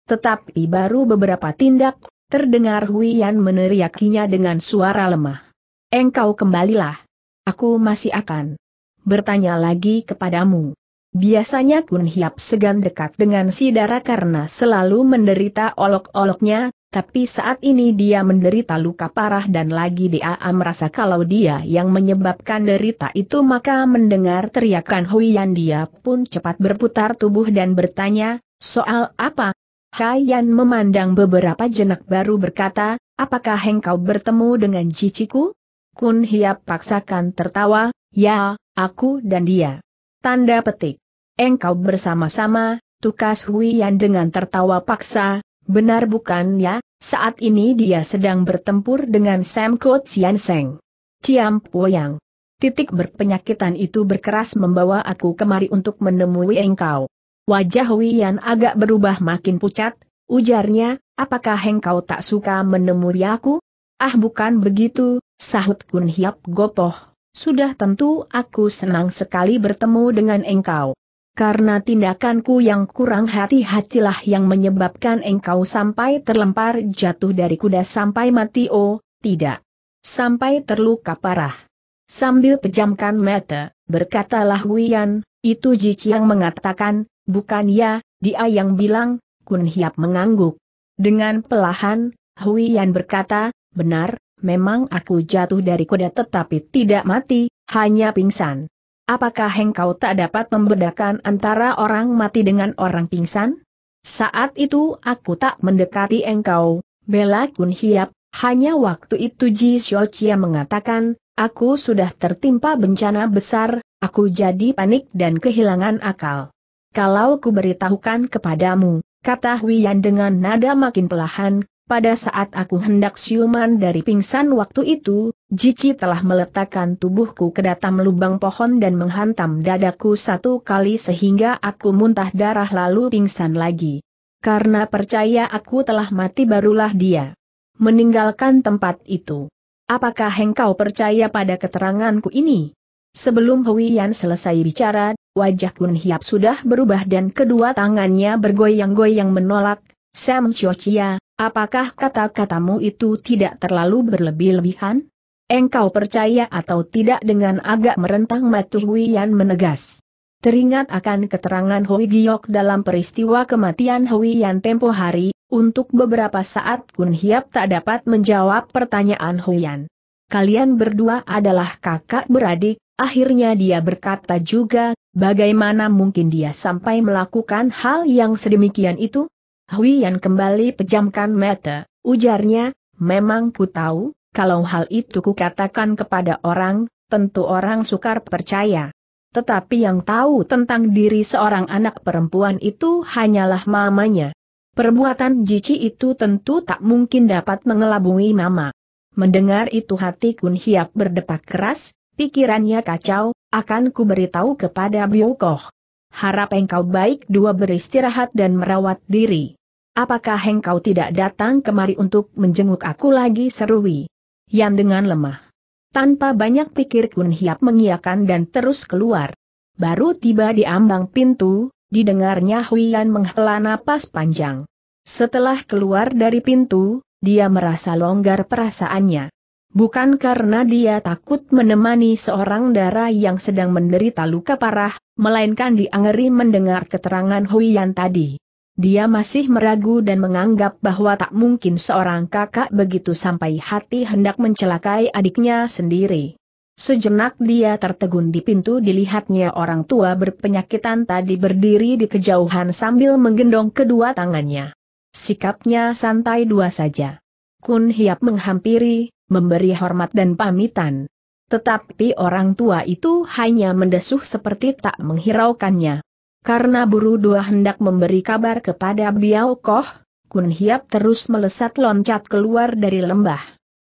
Tetapi baru beberapa tindak, terdengar Yan meneriakinya dengan suara lemah. Engkau kembalilah. Aku masih akan bertanya lagi kepadamu. Biasanya Kun Hiap segan dekat dengan si Dara karena selalu menderita olok-oloknya, tapi saat ini dia menderita luka parah dan lagi dia merasa kalau dia yang menyebabkan derita itu maka mendengar teriakan Yan dia pun cepat berputar tubuh dan bertanya, soal apa? Yan memandang beberapa jenak baru berkata, apakah engkau bertemu dengan ciciku? Kun Hiap paksakan tertawa, ya, aku dan dia. Tanda petik engkau bersama-sama, tukas Yan dengan tertawa paksa, benar bukan ya, saat ini dia sedang bertempur dengan Sam Kot Sian Seng. Ciam Yang. Titik berpenyakitan itu berkeras membawa aku kemari untuk menemui engkau. Wajah Yan agak berubah makin pucat, ujarnya, apakah engkau tak suka menemui aku? Ah bukan begitu, sahut Kun Hiap Gopoh. Sudah tentu aku senang sekali bertemu dengan engkau karena tindakanku yang kurang hati-hatilah yang menyebabkan engkau sampai terlempar jatuh dari kuda sampai mati oh, tidak. Sampai terluka parah. Sambil pejamkan mata, berkatalah Wian, itu Ji yang mengatakan, bukan ya, dia yang bilang, Kun Hiap mengangguk. Dengan pelahan, Huyan berkata, benar, memang aku jatuh dari kuda tetapi tidak mati, hanya pingsan. Apakah engkau tak dapat membedakan antara orang mati dengan orang pingsan? Saat itu aku tak mendekati engkau, Bella Kun Hiap, hanya waktu itu Ji Xiaochia mengatakan, aku sudah tertimpa bencana besar, aku jadi panik dan kehilangan akal. Kalau ku beritahukan kepadamu, kata Huyan dengan nada makin pelahan, pada saat aku hendak siuman dari pingsan waktu itu, Jici telah meletakkan tubuhku ke dalam lubang pohon dan menghantam dadaku satu kali sehingga aku muntah darah lalu pingsan lagi. Karena percaya aku telah mati barulah dia meninggalkan tempat itu. Apakah engkau percaya pada keteranganku ini? Sebelum Huiyan selesai bicara, wajah Kun Hiap sudah berubah dan kedua tangannya bergoyang-goyang menolak, Sam Xiuqia, Apakah kata-katamu itu tidak terlalu berlebih-lebihan? Engkau percaya atau tidak dengan agak merentang Matu Huiyan menegas. Teringat akan keterangan Hui Giok dalam peristiwa kematian Huiyan tempo hari, untuk beberapa saat Kun Hiap tak dapat menjawab pertanyaan Huiyan. Kalian berdua adalah kakak beradik, akhirnya dia berkata juga, bagaimana mungkin dia sampai melakukan hal yang sedemikian itu? Hui Yan kembali pejamkan mata, ujarnya, memang ku tahu, kalau hal itu ku katakan kepada orang, tentu orang sukar percaya. Tetapi yang tahu tentang diri seorang anak perempuan itu hanyalah mamanya. Perbuatan Jici itu tentu tak mungkin dapat mengelabui mama. Mendengar itu hati Kun Hiap berdetak keras, pikirannya kacau, akan ku beritahu kepada Biokoh. Harap engkau baik dua beristirahat dan merawat diri. Apakah engkau tidak datang kemari untuk menjenguk aku lagi Serui? Yan dengan lemah. Tanpa banyak pikir Kun Hiap mengiakan dan terus keluar. Baru tiba di ambang pintu, didengarnya Huian menghela napas panjang. Setelah keluar dari pintu, dia merasa longgar perasaannya. Bukan karena dia takut menemani seorang dara yang sedang menderita luka parah, melainkan diangeri mendengar keterangan Huian tadi. Dia masih meragu dan menganggap bahwa tak mungkin seorang kakak begitu sampai hati hendak mencelakai adiknya sendiri. Sejenak dia tertegun di pintu dilihatnya orang tua berpenyakitan tadi berdiri di kejauhan sambil menggendong kedua tangannya. Sikapnya santai dua saja. Kun Hiap menghampiri, memberi hormat dan pamitan. Tetapi orang tua itu hanya mendesuh seperti tak menghiraukannya. Karena buru dua hendak memberi kabar kepada Biao Koh, Kun Hiap terus melesat loncat keluar dari lembah.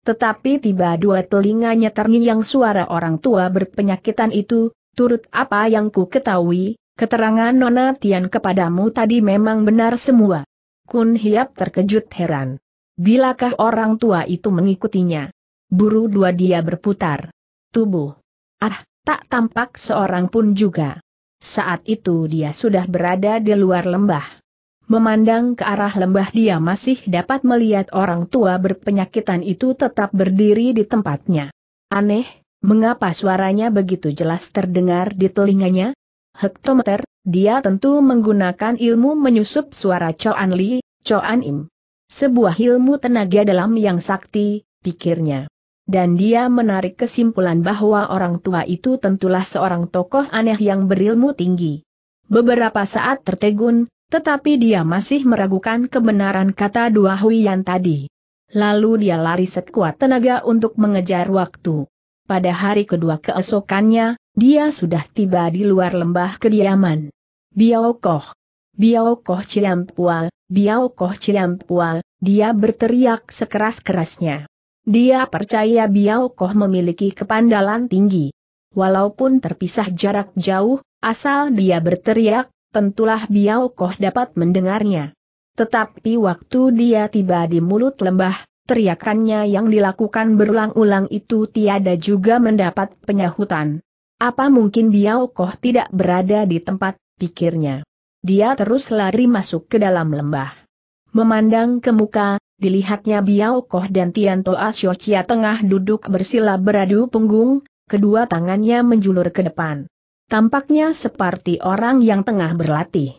Tetapi tiba dua telinganya terngiang suara orang tua berpenyakitan itu, turut apa yang ku ketahui, keterangan Nona Tian kepadamu tadi memang benar semua. Kun Hiap terkejut heran. Bilakah orang tua itu mengikutinya? Buru dua dia berputar. Tubuh. Ah, tak tampak seorang pun juga. Saat itu dia sudah berada di luar lembah. Memandang ke arah lembah dia masih dapat melihat orang tua berpenyakitan itu tetap berdiri di tempatnya. Aneh, mengapa suaranya begitu jelas terdengar di telinganya? Hektometer, dia tentu menggunakan ilmu menyusup suara Choan Li, Choan Im. Sebuah ilmu tenaga dalam yang sakti, pikirnya dan dia menarik kesimpulan bahwa orang tua itu tentulah seorang tokoh aneh yang berilmu tinggi. Beberapa saat tertegun, tetapi dia masih meragukan kebenaran kata dua Huiyan tadi. Lalu dia lari sekuat tenaga untuk mengejar waktu. Pada hari kedua keesokannya, dia sudah tiba di luar lembah kediaman. Biao biao koh, koh Biaokoh biao koh Ciampual, dia berteriak sekeras-kerasnya. Dia percaya Biao Koh memiliki kepandalan tinggi. Walaupun terpisah jarak jauh, asal dia berteriak, tentulah Biao Koh dapat mendengarnya. Tetapi waktu dia tiba di mulut lembah, teriakannya yang dilakukan berulang-ulang itu tiada juga mendapat penyahutan. Apa mungkin Biao Koh tidak berada di tempat, pikirnya. Dia terus lari masuk ke dalam lembah. Memandang ke muka, dilihatnya Biao Koh dan Tianto Asyocia tengah duduk bersila beradu punggung, kedua tangannya menjulur ke depan. Tampaknya seperti orang yang tengah berlatih.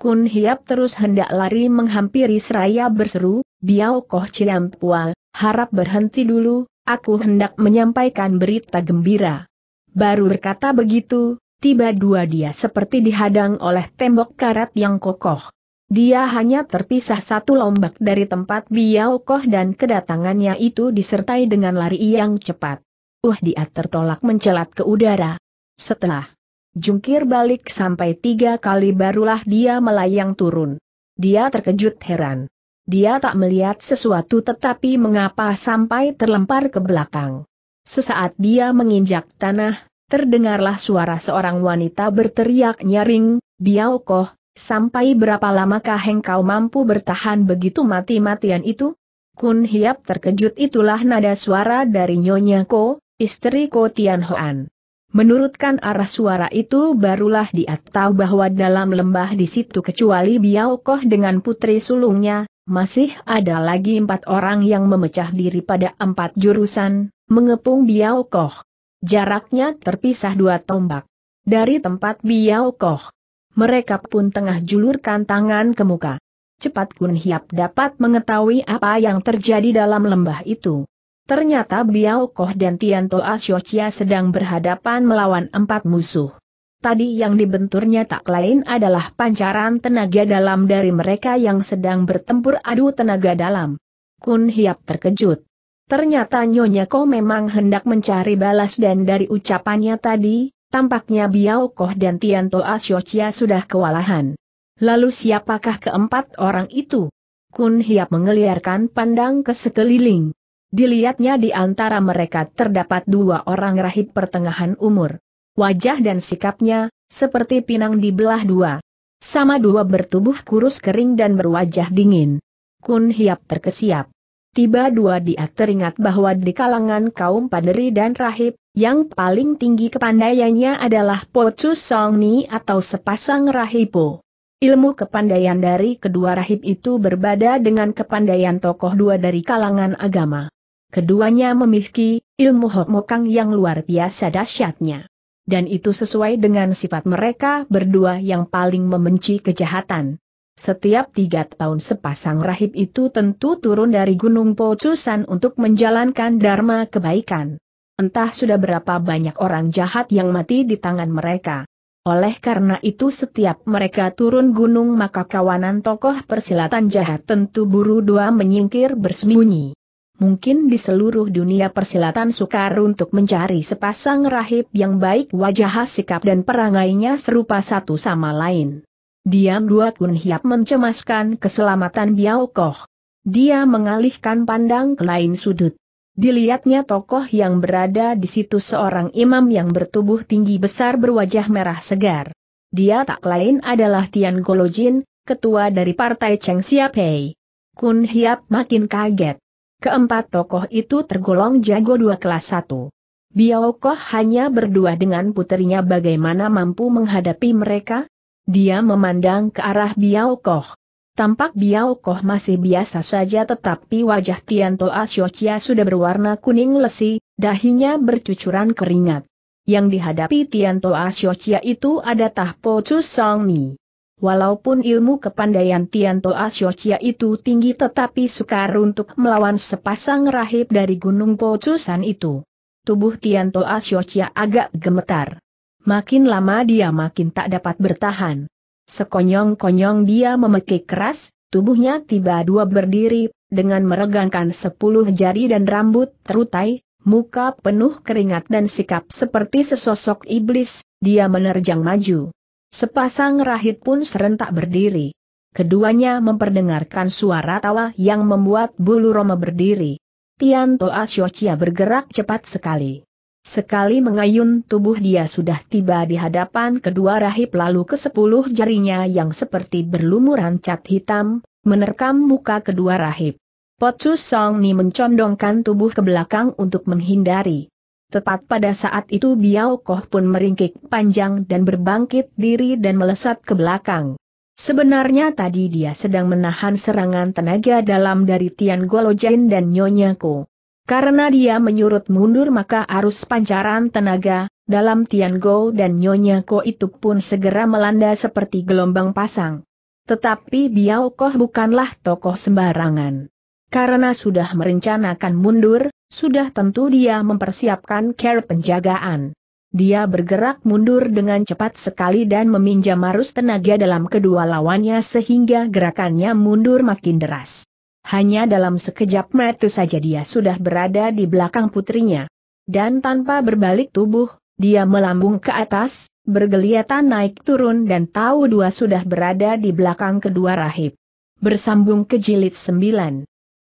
Kun Hiap terus hendak lari menghampiri seraya berseru, Biao Koh pual, harap berhenti dulu, aku hendak menyampaikan berita gembira. Baru berkata begitu, tiba dua dia seperti dihadang oleh tembok karat yang kokoh. Dia hanya terpisah satu lombak dari tempat Biao Koh dan kedatangannya itu disertai dengan lari yang cepat. Uh dia tertolak mencelat ke udara. Setelah jungkir balik sampai tiga kali barulah dia melayang turun. Dia terkejut heran. Dia tak melihat sesuatu tetapi mengapa sampai terlempar ke belakang. Sesaat dia menginjak tanah, terdengarlah suara seorang wanita berteriak nyaring, Biao Koh, Sampai berapa lamakah engkau mampu bertahan begitu mati-matian itu? Kun Hiap terkejut itulah nada suara dari Nyonya Ko, istri Ko Tian Hoan. Menurutkan arah suara itu barulah dia tahu bahwa dalam lembah di situ kecuali Biao Koh dengan putri sulungnya, masih ada lagi empat orang yang memecah diri pada empat jurusan, mengepung Biao Koh. Jaraknya terpisah dua tombak. Dari tempat Biao Koh mereka pun tengah julurkan tangan ke muka. Cepat Kun Hiap dapat mengetahui apa yang terjadi dalam lembah itu. Ternyata Biao Koh dan Tianto Asyocia sedang berhadapan melawan empat musuh. Tadi yang dibenturnya tak lain adalah pancaran tenaga dalam dari mereka yang sedang bertempur adu tenaga dalam. Kun Hiap terkejut. Ternyata Nyonya Ko memang hendak mencari balas dan dari ucapannya tadi, Tampaknya Biao Koh dan Tian Toa Shochia sudah kewalahan. Lalu siapakah keempat orang itu? Kun Hiap mengeliarkan pandang ke sekeliling. Dilihatnya di antara mereka terdapat dua orang rahib pertengahan umur. Wajah dan sikapnya, seperti pinang dibelah dua. Sama dua bertubuh kurus kering dan berwajah dingin. Kun Hiap terkesiap tiba dua dia teringat bahwa di kalangan kaum paderi dan rahib, yang paling tinggi kepandaiannya adalah Pocu Ni atau sepasang rahipo. Ilmu kepandaian dari kedua rahib itu berbeda dengan kepandaian tokoh dua dari kalangan agama. Keduanya memiliki ilmu hokmokang yang luar biasa dahsyatnya. Dan itu sesuai dengan sifat mereka berdua yang paling membenci kejahatan. Setiap tiga tahun sepasang rahib itu tentu turun dari Gunung Pocusan untuk menjalankan dharma kebaikan. Entah sudah berapa banyak orang jahat yang mati di tangan mereka. Oleh karena itu setiap mereka turun gunung maka kawanan tokoh persilatan jahat tentu buru dua menyingkir bersembunyi. Mungkin di seluruh dunia persilatan sukar untuk mencari sepasang rahib yang baik wajah sikap dan perangainya serupa satu sama lain. Diam dua Kun Hiap mencemaskan keselamatan Biao Koh. Dia mengalihkan pandang ke lain sudut. Dilihatnya tokoh yang berada di situ seorang imam yang bertubuh tinggi besar berwajah merah segar. Dia tak lain adalah Tian Golojin, ketua dari partai Cheng Siapei. Kun Hiap makin kaget. Keempat tokoh itu tergolong jago dua kelas satu. Biao Koh hanya berdua dengan puterinya bagaimana mampu menghadapi mereka? Dia memandang ke arah Biao Koh. Tampak Biao Koh masih biasa saja tetapi wajah Tianto Asyocia sudah berwarna kuning lesi, dahinya bercucuran keringat. Yang dihadapi Tianto Asyocia itu ada Tahpo mi. Walaupun ilmu kepandaian Tianto Asyocia itu tinggi tetapi sukar untuk melawan sepasang rahib dari Gunung Pocusan itu. Tubuh Tianto Asyocia agak gemetar. Makin lama dia makin tak dapat bertahan. Sekonyong-konyong dia memekik keras, tubuhnya tiba dua berdiri, dengan meregangkan sepuluh jari dan rambut terutai, muka penuh keringat dan sikap seperti sesosok iblis, dia menerjang maju. Sepasang rahit pun serentak berdiri. Keduanya memperdengarkan suara tawa yang membuat bulu Roma berdiri. Tian Asyocia bergerak cepat sekali. Sekali mengayun tubuh dia sudah tiba di hadapan kedua rahib lalu ke sepuluh jarinya yang seperti berlumuran cat hitam, menerkam muka kedua rahib. Potsu Song Ni mencondongkan tubuh ke belakang untuk menghindari. Tepat pada saat itu Biao Koh pun meringkik panjang dan berbangkit diri dan melesat ke belakang. Sebenarnya tadi dia sedang menahan serangan tenaga dalam dari Tian Golojin dan Nyonya Ko. Karena dia menyurut mundur maka arus pancaran tenaga, dalam Tian Go dan Nyonya Ko itu pun segera melanda seperti gelombang pasang. Tetapi Biao Koh bukanlah tokoh sembarangan. Karena sudah merencanakan mundur, sudah tentu dia mempersiapkan care penjagaan. Dia bergerak mundur dengan cepat sekali dan meminjam arus tenaga dalam kedua lawannya sehingga gerakannya mundur makin deras. Hanya dalam sekejap mata saja dia sudah berada di belakang putrinya. Dan tanpa berbalik tubuh, dia melambung ke atas, bergeliatan naik turun dan tahu dua sudah berada di belakang kedua rahib. Bersambung ke jilid sembilan.